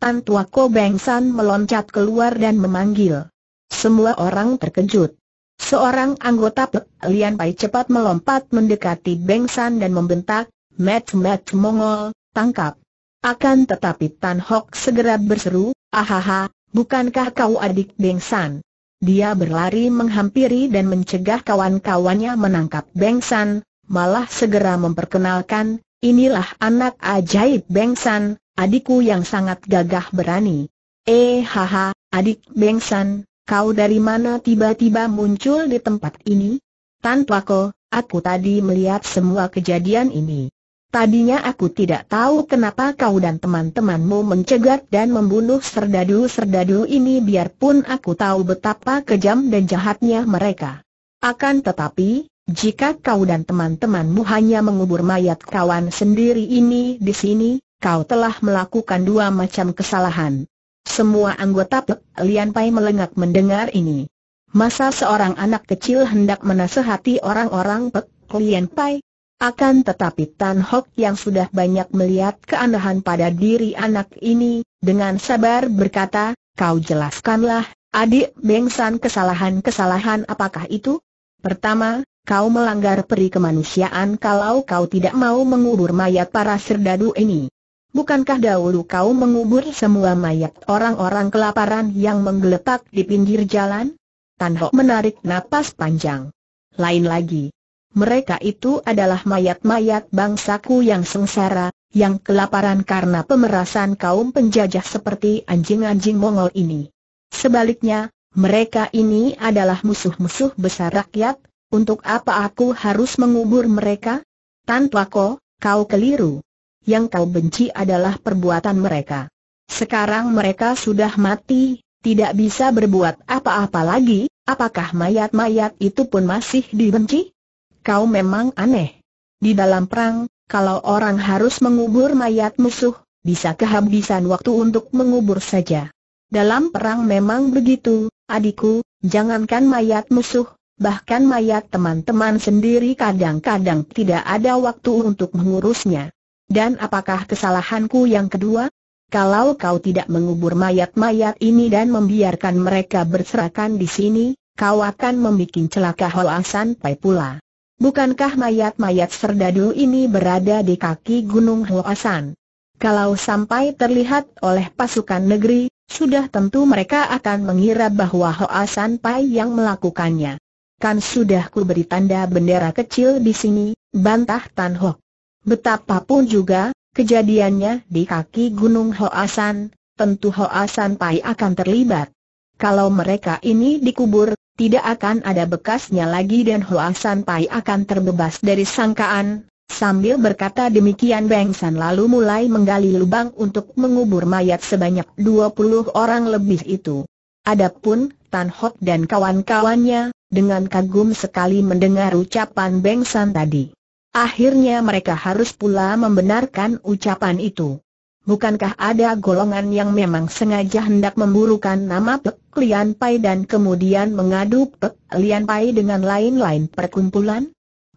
Tan Tua Ko Beng San meloncat keluar dan memanggil. Semua orang terkejut. Seorang anggota Pek Lian Pai cepat melompat mendekati Beng San dan membentak, Mat Mat Mongol, tangkap. Akan tetapi Tan Hok segera berseru, ahaha, bukankah kau adik Beng San? Dia berlari menghampiri dan mencegah kawan-kawannya menangkap Beng San, malah segera memperkenalkan, Inilah anak ajaib Bengsan, adikku yang sangat gagah berani. Eh haha, adik Bengsan, kau dari mana tiba-tiba muncul di tempat ini? Tanpa kau, aku tadi melihat semua kejadian ini. Tadinya aku tidak tahu kenapa kau dan teman-temanmu mencegat dan membunuh serdadu-serdadu ini biarpun aku tahu betapa kejam dan jahatnya mereka. Akan tetapi, jika kau dan teman-temanmu hanya mengubur mayat kawan sendiri ini di sini, kau telah melakukan dua macam kesalahan. Semua anggota Pek Lian Pai melengak mendengar ini. Masa seorang anak kecil hendak menasehati orang-orang Pek Lian Pai? Akan tetapi Tan Hok yang sudah banyak melihat keanehan pada diri anak ini, dengan sabar berkata, kau jelaskanlah, adik Beng San kesalahan-kesalahan apakah itu? Pertama, kau melanggar peri kemanusiaan kalau kau tidak mau mengubur mayat para serdadu ini. Bukankah dahulu kau mengubur semua mayat orang-orang kelaparan yang menggeletak di pinggir jalan? Tan Ho menarik napas panjang. Lain lagi. Mereka itu adalah mayat-mayat bangsaku yang sengsara, yang kelaparan karena pemerasan kaum penjajah seperti anjing-anjing Mongol ini. Sebaliknya, mereka ini adalah musuh-musuh besar rakyat, untuk apa aku harus mengubur mereka? Tan ko, kau keliru. Yang kau benci adalah perbuatan mereka. Sekarang mereka sudah mati, tidak bisa berbuat apa-apa lagi, apakah mayat-mayat itu pun masih dibenci? Kau memang aneh. Di dalam perang, kalau orang harus mengubur mayat musuh, bisa kehabisan waktu untuk mengubur saja. Dalam perang memang begitu, adikku, jangankan mayat musuh, bahkan mayat teman-teman sendiri kadang-kadang tidak ada waktu untuk mengurusnya. Dan apakah kesalahanku yang kedua? Kalau kau tidak mengubur mayat-mayat ini dan membiarkan mereka berserakan di sini, kau akan membuat celaka Hoa Pai pula. Bukankah mayat-mayat serdadu ini berada di kaki Gunung Hoa San? Kalau sampai terlihat oleh pasukan negeri, sudah tentu mereka akan mengira bahwa Hoa Pai yang melakukannya. Kan sudah ku beri tanda bendera kecil di sini, bantah Tan Hok. Betapapun juga, kejadiannya di kaki Gunung Hoasan, tentu Hoasan Pai akan terlibat. Kalau mereka ini dikubur, tidak akan ada bekasnya lagi dan Hoasan Pai akan terbebas dari sangkaan, Sambil berkata demikian Beng San lalu mulai menggali lubang untuk mengubur mayat sebanyak 20 orang lebih itu. Adapun Tan Hok dan kawan-kawannya, dengan kagum sekali mendengar ucapan Beng San tadi. Akhirnya mereka harus pula membenarkan ucapan itu. Bukankah ada golongan yang memang sengaja hendak memburukan nama Pek Lian Pai dan kemudian mengadu Pek Lian Pai dengan lain-lain perkumpulan?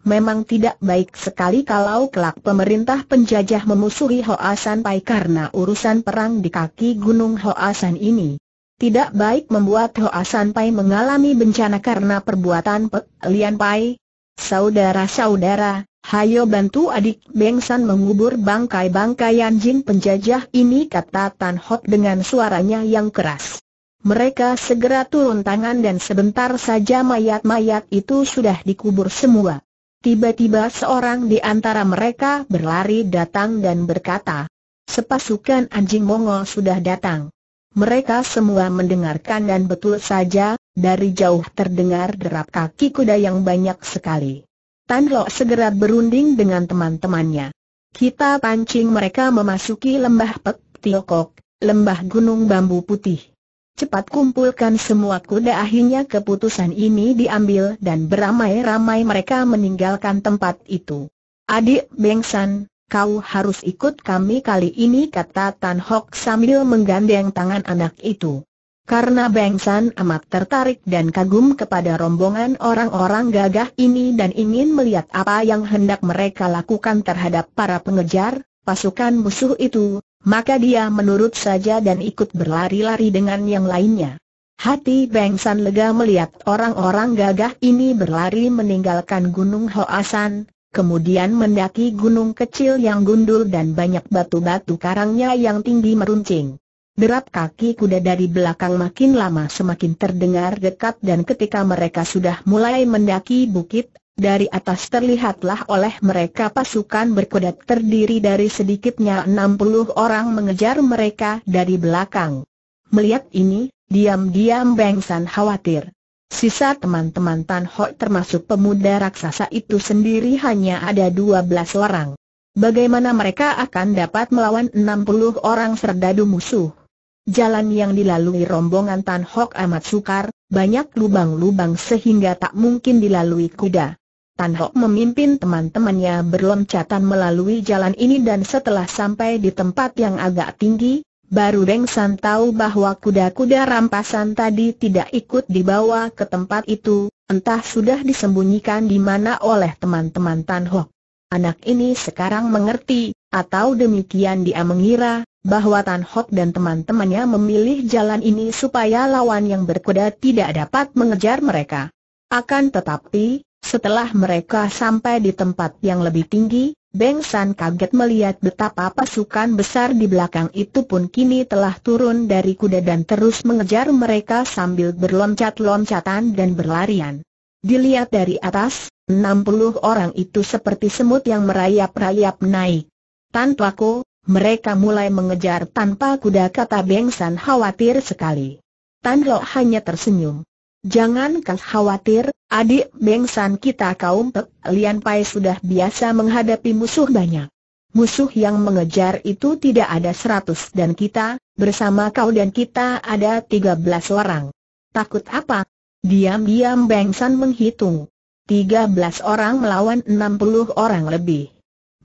Memang tidak baik sekali kalau kelak pemerintah penjajah memusuhi Hoasan Pai karena urusan perang di kaki gunung Hoasan ini. Tidak baik membuat Hoa San Pai mengalami bencana karena perbuatan Pek Lian Pai. Saudara-saudara, hayo bantu adik Beng San mengubur bangkai bangkai anjing penjajah ini kata Tan Hok dengan suaranya yang keras. Mereka segera turun tangan dan sebentar saja mayat-mayat itu sudah dikubur semua. Tiba-tiba seorang di antara mereka berlari datang dan berkata, Sepasukan anjing Mongol sudah datang. Mereka semua mendengarkan dan betul saja, dari jauh terdengar derap kaki kuda yang banyak sekali. Tan Lo segera berunding dengan teman-temannya. Kita pancing mereka memasuki lembah Pek Tiokok, lembah Gunung Bambu Putih. Cepat kumpulkan semua kuda akhirnya keputusan ini diambil dan beramai-ramai mereka meninggalkan tempat itu. Adik Bengsan, kau harus ikut kami kali ini kata Tan Hock sambil menggandeng tangan anak itu. Karena Beng San amat tertarik dan kagum kepada rombongan orang-orang gagah ini dan ingin melihat apa yang hendak mereka lakukan terhadap para pengejar, pasukan musuh itu, maka dia menurut saja dan ikut berlari-lari dengan yang lainnya. Hati Beng San lega melihat orang-orang gagah ini berlari meninggalkan Gunung Hoasan, kemudian mendaki gunung kecil yang gundul dan banyak batu-batu karangnya yang tinggi meruncing. Derap kaki kuda dari belakang makin lama semakin terdengar dekat dan ketika mereka sudah mulai mendaki bukit, dari atas terlihatlah oleh mereka pasukan berkuda terdiri dari sedikitnya 60 orang mengejar mereka dari belakang. Melihat ini, diam-diam Bensan khawatir. Sisa teman-teman Tan Ho termasuk pemuda raksasa itu sendiri hanya ada 12 orang. Bagaimana mereka akan dapat melawan 60 orang serdadu musuh? Jalan yang dilalui rombongan Tan Hok amat sukar, banyak lubang-lubang sehingga tak mungkin dilalui kuda. Tan Hok memimpin teman-temannya berloncatan melalui jalan ini dan setelah sampai di tempat yang agak tinggi, Baru Beng San tahu bahwa kuda-kuda rampasan tadi tidak ikut dibawa ke tempat itu, entah sudah disembunyikan di mana oleh teman-teman Tan Hok. Anak ini sekarang mengerti, atau demikian dia mengira, bahwa Tan Hok dan teman-temannya memilih jalan ini supaya lawan yang berkuda tidak dapat mengejar mereka. Akan tetapi, setelah mereka sampai di tempat yang lebih tinggi, Beng San kaget melihat betapa pasukan besar di belakang itu pun kini telah turun dari kuda dan terus mengejar mereka sambil berloncat-loncatan dan berlarian. Dilihat dari atas, 60 orang itu seperti semut yang merayap-rayap naik. Tanpa ko, mereka mulai mengejar tanpa kuda kata Beng San khawatir sekali. Tan Lo hanya tersenyum. Jangan kau khawatir, adik bengsan kita kaum Pek Lian Pai sudah biasa menghadapi musuh banyak. Musuh yang mengejar itu tidak ada seratus dan kita, bersama kau dan kita ada tiga belas orang. Takut apa? Diam-diam bengsan menghitung. Tiga belas orang melawan enam puluh orang lebih.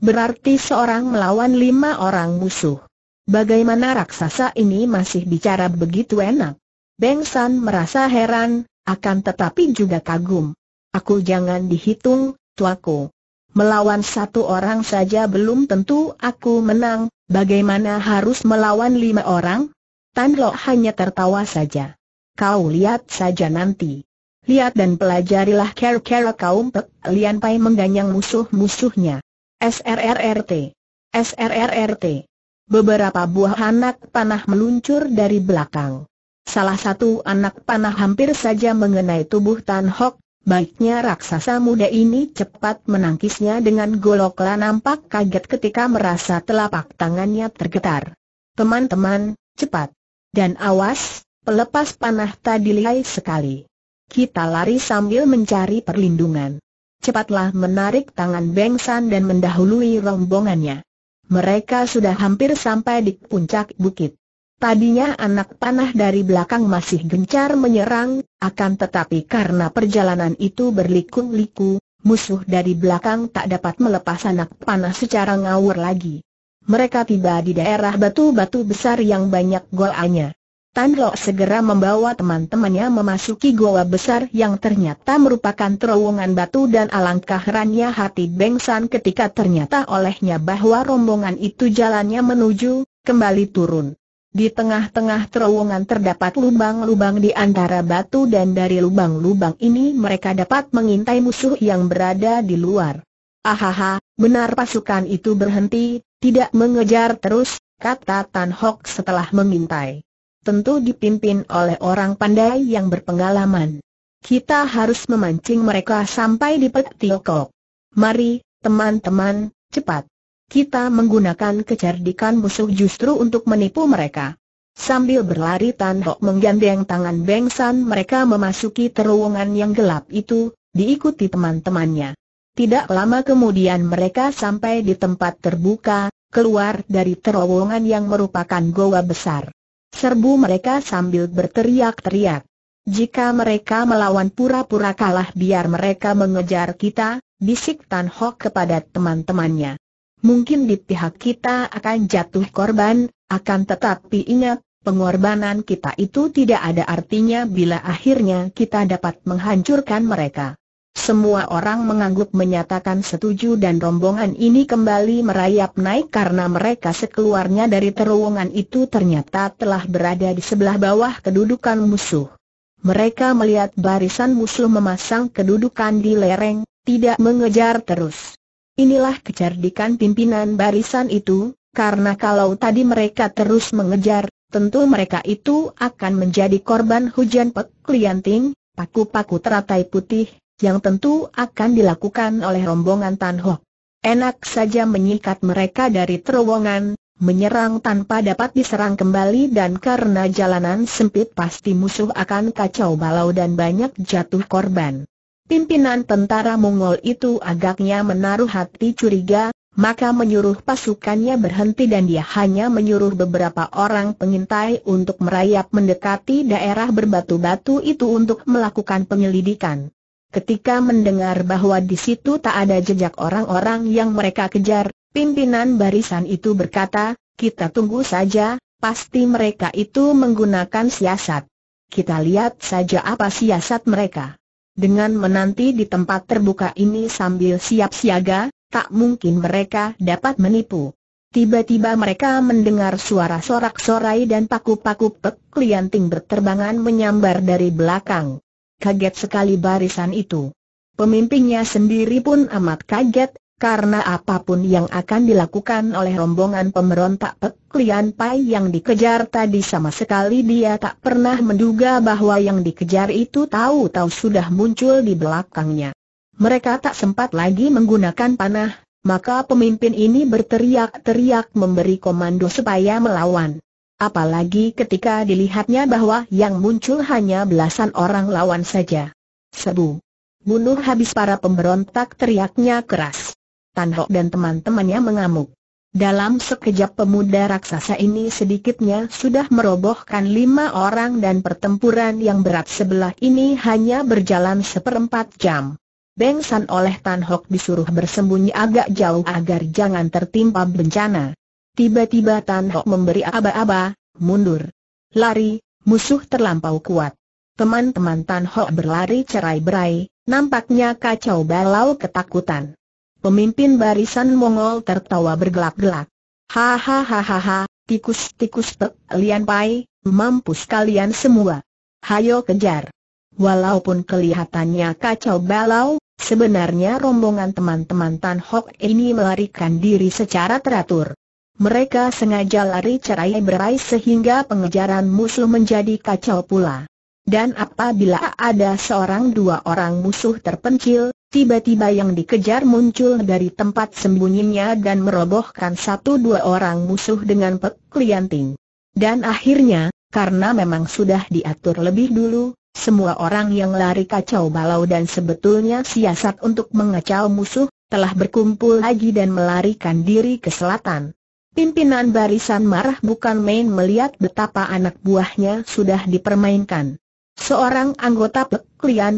Berarti seorang melawan lima orang musuh. Bagaimana raksasa ini masih bicara begitu enak? Beng San merasa heran, akan tetapi juga kagum. Aku jangan dihitung, tuaku. Melawan satu orang saja belum tentu aku menang, bagaimana harus melawan lima orang? Tan Lo hanya tertawa saja. Kau lihat saja nanti. Lihat dan pelajarilah kera-kera kaum Pek Lian Pai mengganyang musuh-musuhnya. SRRRT. SRRRT. Beberapa buah anak panah meluncur dari belakang. Salah satu anak panah hampir saja mengenai tubuh Tan Hok, baiknya raksasa muda ini cepat menangkisnya dengan golok La nampak kaget ketika merasa telapak tangannya tergetar. Teman-teman, cepat. Dan awas, pelepas panah tadi lihai sekali. Kita lari sambil mencari perlindungan. Cepatlah menarik tangan Beng San dan mendahului rombongannya. Mereka sudah hampir sampai di puncak bukit. Tadinya anak panah dari belakang masih gencar menyerang, akan tetapi karena perjalanan itu berliku-liku, musuh dari belakang tak dapat melepas anak panah secara ngawur lagi. Mereka tiba di daerah batu-batu besar yang banyak goanya. Tan Lo segera membawa teman-temannya memasuki goa besar yang ternyata merupakan terowongan batu dan alangkah herannya hati Beng San ketika ternyata olehnya bahwa rombongan itu jalannya menuju, kembali turun. Di tengah-tengah terowongan terdapat lubang-lubang di antara batu dan dari lubang-lubang ini mereka dapat mengintai musuh yang berada di luar. Ahaha, benar pasukan itu berhenti, tidak mengejar terus, kata Tan Hock setelah mengintai. Tentu dipimpin oleh orang pandai yang berpengalaman. Kita harus memancing mereka sampai di Pek Tiokok. Mari, teman-teman, cepat. Kita menggunakan kecerdikan musuh justru untuk menipu mereka. Sambil berlari Tan Hok menggandeng tangan Beng San mereka memasuki terowongan yang gelap itu, diikuti teman-temannya. Tidak lama kemudian mereka sampai di tempat terbuka, keluar dari terowongan yang merupakan goa besar. Serbu mereka sambil berteriak-teriak. Jika mereka melawan pura-pura kalah biar mereka mengejar kita, bisik Tan Hok kepada teman-temannya mungkin di pihak kita akan jatuh korban, akan tetapi ingat, pengorbanan kita itu tidak ada artinya bila akhirnya kita dapat menghancurkan mereka. Semua orang mengangguk menyatakan setuju dan rombongan ini kembali merayap naik karena mereka sekeluarnya dari terowongan itu ternyata telah berada di sebelah bawah kedudukan musuh. Mereka melihat barisan musuh memasang kedudukan di lereng, tidak mengejar terus. Inilah kecerdikan pimpinan barisan itu, karena kalau tadi mereka terus mengejar, tentu mereka itu akan menjadi korban hujan pek klianting, paku-paku teratai putih, yang tentu akan dilakukan oleh rombongan Tan Hok. Enak saja menyikat mereka dari terowongan, menyerang tanpa dapat diserang kembali dan karena jalanan sempit pasti musuh akan kacau balau dan banyak jatuh korban. Pimpinan tentara Mongol itu agaknya menaruh hati curiga, maka menyuruh pasukannya berhenti dan dia hanya menyuruh beberapa orang pengintai untuk merayap mendekati daerah berbatu-batu itu untuk melakukan penyelidikan. Ketika mendengar bahwa di situ tak ada jejak orang-orang yang mereka kejar, pimpinan barisan itu berkata, kita tunggu saja, pasti mereka itu menggunakan siasat. Kita lihat saja apa siasat mereka. Dengan menanti di tempat terbuka ini sambil siap siaga, tak mungkin mereka dapat menipu. Tiba-tiba mereka mendengar suara sorak-sorai dan paku-paku pek klianting berterbangan menyambar dari belakang. Kaget sekali barisan itu. Pemimpinnya sendiri pun amat kaget, karena apapun yang akan dilakukan oleh rombongan pemberontak Pek Lian Pai yang dikejar tadi sama sekali dia tak pernah menduga bahwa yang dikejar itu tahu-tahu sudah muncul di belakangnya. Mereka tak sempat lagi menggunakan panah, maka pemimpin ini berteriak-teriak memberi komando supaya melawan. Apalagi ketika dilihatnya bahwa yang muncul hanya belasan orang lawan saja. Sebu. Bunuh habis para pemberontak teriaknya keras. Tan Hok dan teman-temannya mengamuk. Dalam sekejap pemuda raksasa ini sedikitnya sudah merobohkan lima orang dan pertempuran yang berat sebelah ini hanya berjalan seperempat jam. Beng San oleh Tan Hok disuruh bersembunyi agak jauh agar jangan tertimpa bencana. Tiba-tiba Tan Hok memberi aba-aba, mundur, lari, musuh terlampau kuat. Teman-teman Tan Hok berlari cerai-berai, nampaknya kacau balau ketakutan. Pemimpin barisan Mongol tertawa bergelak-gelak. Hahaha, tikus-tikus pek, lian pai, mampus kalian semua. Hayo kejar. Walaupun kelihatannya kacau balau, sebenarnya rombongan teman-teman Tan Hok ini melarikan diri secara teratur. Mereka sengaja lari cerai berai sehingga pengejaran musuh menjadi kacau pula. Dan apabila ada seorang dua orang musuh terpencil, Tiba-tiba yang dikejar muncul dari tempat sembunyinya dan merobohkan satu dua orang musuh dengan peklianting. Dan akhirnya, karena memang sudah diatur lebih dulu, semua orang yang lari kacau balau dan sebetulnya siasat untuk mengacau musuh, telah berkumpul lagi dan melarikan diri ke selatan. Pimpinan barisan marah bukan main melihat betapa anak buahnya sudah dipermainkan. Seorang anggota Pek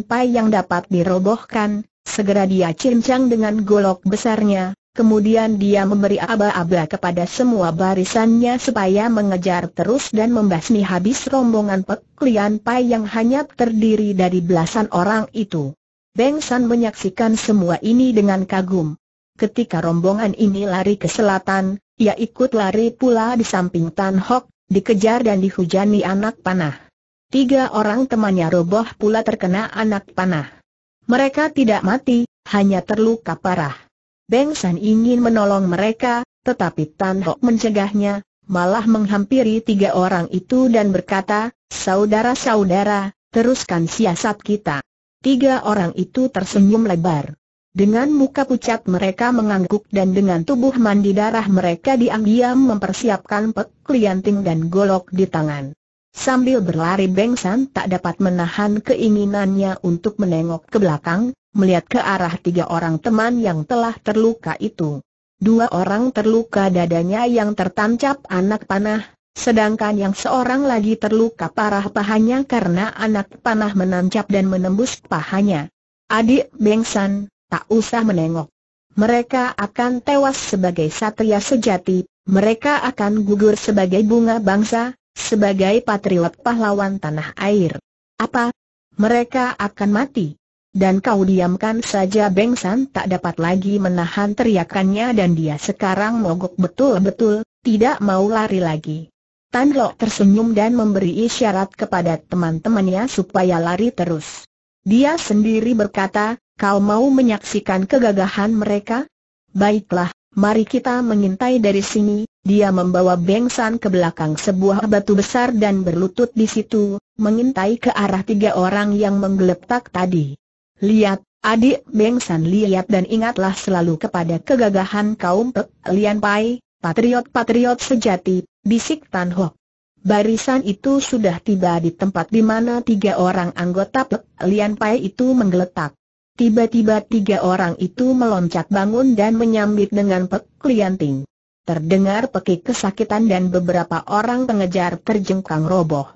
Pai yang dapat dirobohkan, Segera dia cincang dengan golok besarnya, kemudian dia memberi aba-aba kepada semua barisannya supaya mengejar terus dan membasmi habis rombongan peklian Pai yang hanya terdiri dari belasan orang itu. Beng San menyaksikan semua ini dengan kagum. Ketika rombongan ini lari ke selatan, ia ikut lari pula di samping Tan Hok, dikejar dan dihujani anak panah. Tiga orang temannya roboh pula terkena anak panah. Mereka tidak mati, hanya terluka parah. Beng San ingin menolong mereka, tetapi Tan Hok mencegahnya, malah menghampiri tiga orang itu dan berkata, Saudara-saudara, teruskan siasat kita. Tiga orang itu tersenyum lebar. Dengan muka pucat mereka mengangguk dan dengan tubuh mandi darah mereka diam-diam mempersiapkan pek, klianting dan golok di tangan. Sambil berlari Beng San tak dapat menahan keinginannya untuk menengok ke belakang, melihat ke arah tiga orang teman yang telah terluka itu. Dua orang terluka dadanya yang tertancap anak panah, sedangkan yang seorang lagi terluka parah pahanya karena anak panah menancap dan menembus pahanya. Adik Beng San, tak usah menengok. Mereka akan tewas sebagai satria sejati, mereka akan gugur sebagai bunga bangsa, sebagai patriot pahlawan tanah air. Apa? Mereka akan mati. Dan kau diamkan saja Bengsan tak dapat lagi menahan teriakannya dan dia sekarang mogok betul-betul, tidak mau lari lagi. Tan Lok tersenyum dan memberi isyarat kepada teman-temannya supaya lari terus. Dia sendiri berkata, kau mau menyaksikan kegagahan mereka? Baiklah, mari kita mengintai dari sini, dia membawa bengsan ke belakang sebuah batu besar dan berlutut di situ, mengintai ke arah tiga orang yang menggeletak tadi. Lihat, adik bengsan lihat dan ingatlah selalu kepada kegagahan kaum Pek Lian Pai, patriot-patriot sejati, bisik Tan Ho. Barisan itu sudah tiba di tempat di mana tiga orang anggota Pek Lian Pai itu menggeletak. Tiba-tiba tiga orang itu meloncat bangun dan menyambit dengan Pek Lian Ting. Terdengar pekik kesakitan dan beberapa orang pengejar terjengkang roboh.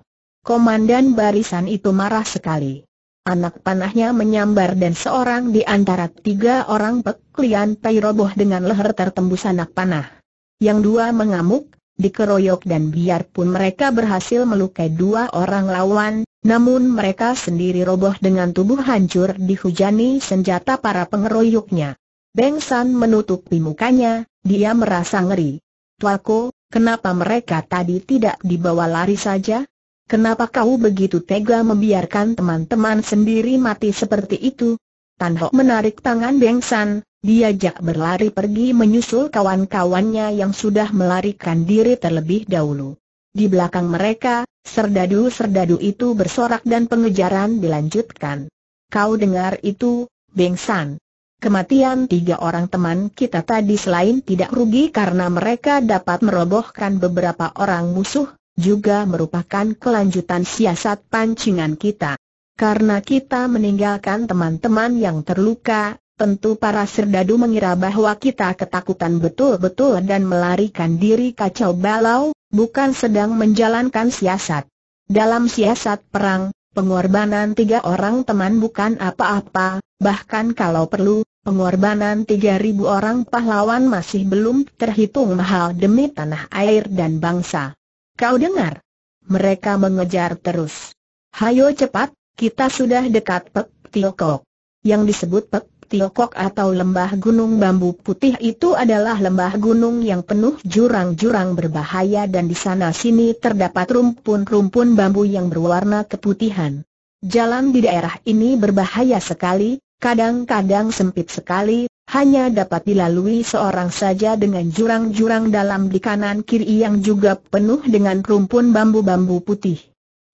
Komandan barisan itu marah sekali. Anak panahnya menyambar dan seorang di antara tiga orang peklian Pei roboh dengan leher tertembus anak panah. Yang dua mengamuk, dikeroyok dan biarpun mereka berhasil melukai dua orang lawan, namun mereka sendiri roboh dengan tubuh hancur dihujani senjata para pengeroyoknya. Beng San menutupi mukanya, dia merasa ngeri. Tuako, kenapa mereka tadi tidak dibawa lari saja? Kenapa kau begitu tega membiarkan teman-teman sendiri mati seperti itu? Tan Ho menarik tangan Beng San, diajak berlari pergi menyusul kawan-kawannya yang sudah melarikan diri terlebih dahulu. Di belakang mereka, serdadu-serdadu itu bersorak dan pengejaran dilanjutkan. Kau dengar itu, Beng San? Kematian tiga orang teman kita tadi selain tidak rugi karena mereka dapat merobohkan beberapa orang musuh, juga merupakan kelanjutan siasat pancingan kita. Karena kita meninggalkan teman-teman yang terluka, tentu para serdadu mengira bahwa kita ketakutan betul-betul dan melarikan diri kacau balau, bukan sedang menjalankan siasat. Dalam siasat perang, Pengorbanan tiga orang teman bukan apa-apa, bahkan kalau perlu, Pengorbanan 3.000 orang pahlawan masih belum terhitung mahal demi tanah air dan bangsa. Kau dengar? Mereka mengejar terus. Hayo cepat, kita sudah dekat Pek Tiokok. Yang disebut Pek Tiokok atau lembah gunung bambu putih itu adalah lembah gunung yang penuh jurang-jurang berbahaya dan di sana sini terdapat rumpun-rumpun bambu yang berwarna keputihan. Jalan di daerah ini berbahaya sekali, kadang-kadang sempit sekali, hanya dapat dilalui seorang saja dengan jurang-jurang dalam di kanan kiri yang juga penuh dengan rumpun bambu-bambu putih.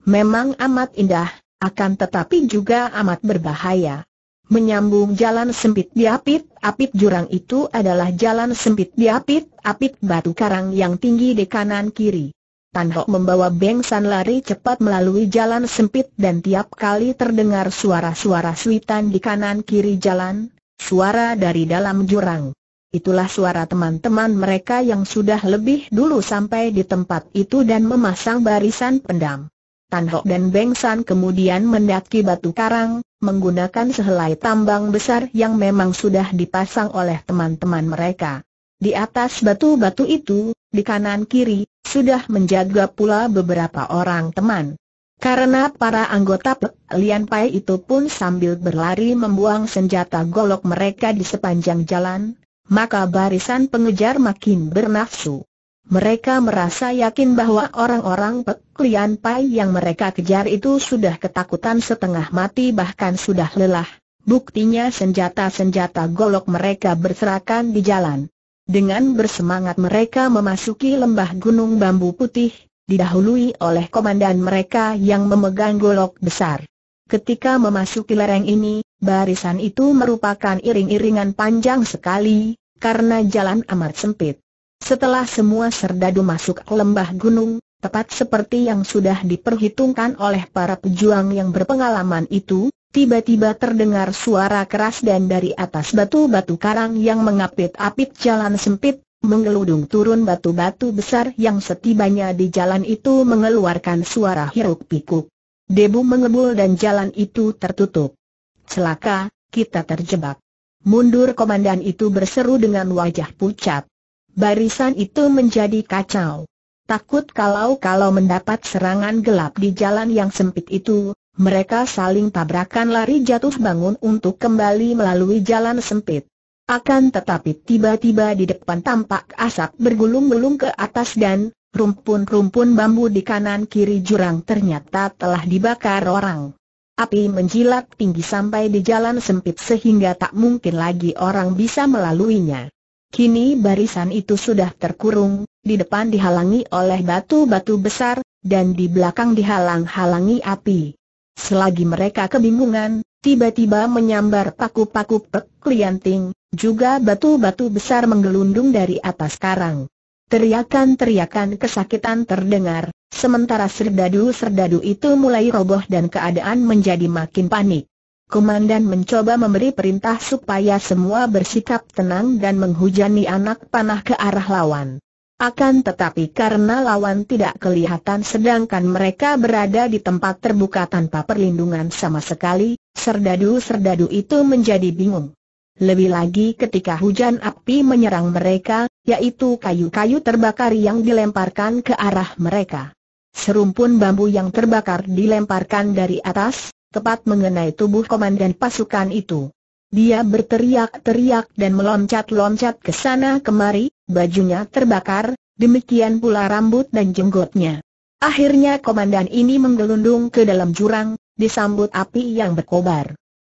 Memang amat indah, akan tetapi juga amat berbahaya. Menyambung jalan sempit diapit-apit jurang itu adalah jalan sempit diapit-apit batu karang yang tinggi di kanan kiri. Tan Hok membawa Beng San lari cepat melalui jalan sempit dan tiap kali terdengar suara-suara suitan di kanan-kiri jalan, suara dari dalam jurang. Itulah suara teman-teman mereka yang sudah lebih dulu sampai di tempat itu dan memasang barisan pendam. Tan Hok dan Beng San kemudian mendaki batu karang, menggunakan sehelai tambang besar yang memang sudah dipasang oleh teman-teman mereka. Di atas batu-batu itu, di kanan kiri, sudah menjaga pula beberapa orang teman. Karena para anggota Pek Lian Pai itu pun sambil berlari membuang senjata golok mereka di sepanjang jalan, maka barisan pengejar makin bernafsu. Mereka merasa yakin bahwa orang-orang Pek Lian Pai yang mereka kejar itu sudah ketakutan setengah mati bahkan sudah lelah. Buktinya senjata-senjata golok mereka berserakan di jalan. Dengan bersemangat mereka memasuki lembah gunung bambu putih, didahului oleh komandan mereka yang memegang golok besar. Ketika memasuki lereng ini, barisan itu merupakan iring-iringan panjang sekali, karena jalan amat sempit. Setelah semua serdadu masuk ke lembah gunung, tepat seperti yang sudah diperhitungkan oleh para pejuang yang berpengalaman itu, Tiba-tiba terdengar suara keras dan dari atas batu-batu karang yang mengapit-apit jalan sempit, mengeludung turun batu-batu besar yang setibanya di jalan itu mengeluarkan suara hiruk pikuk. Debu mengebul dan jalan itu tertutup. Celaka, kita terjebak. Mundur komandan itu berseru dengan wajah pucat. Barisan itu menjadi kacau. Takut kalau-kalau mendapat serangan gelap di jalan yang sempit itu, mereka saling tabrakan lari jatuh bangun untuk kembali melalui jalan sempit. Akan tetapi tiba-tiba di depan tampak asap bergulung-gulung ke atas dan rumpun-rumpun bambu di kanan kiri jurang ternyata telah dibakar orang. Api menjilat tinggi sampai di jalan sempit sehingga tak mungkin lagi orang bisa melaluinya. Kini barisan itu sudah terkurung, di depan dihalangi oleh batu-batu besar, dan di belakang dihalang-halangi api. Selagi mereka kebingungan, tiba-tiba menyambar paku-paku peklianting, juga batu-batu besar menggelundung dari atas karang. Teriakan-teriakan kesakitan terdengar, sementara serdadu-serdadu itu mulai roboh dan keadaan menjadi makin panik. Komandan mencoba memberi perintah supaya semua bersikap tenang dan menghujani anak panah ke arah lawan. Akan tetapi karena lawan tidak kelihatan sedangkan mereka berada di tempat terbuka tanpa perlindungan sama sekali, serdadu-serdadu itu menjadi bingung. Lebih lagi ketika hujan api menyerang mereka, yaitu kayu-kayu terbakar yang dilemparkan ke arah mereka. Serumpun bambu yang terbakar dilemparkan dari atas, tepat mengenai tubuh komandan pasukan itu. Dia berteriak-teriak dan meloncat-loncat ke sana kemari, bajunya terbakar, demikian pula rambut dan jenggotnya. Akhirnya komandan ini menggelundung ke dalam jurang, disambut api yang berkobar.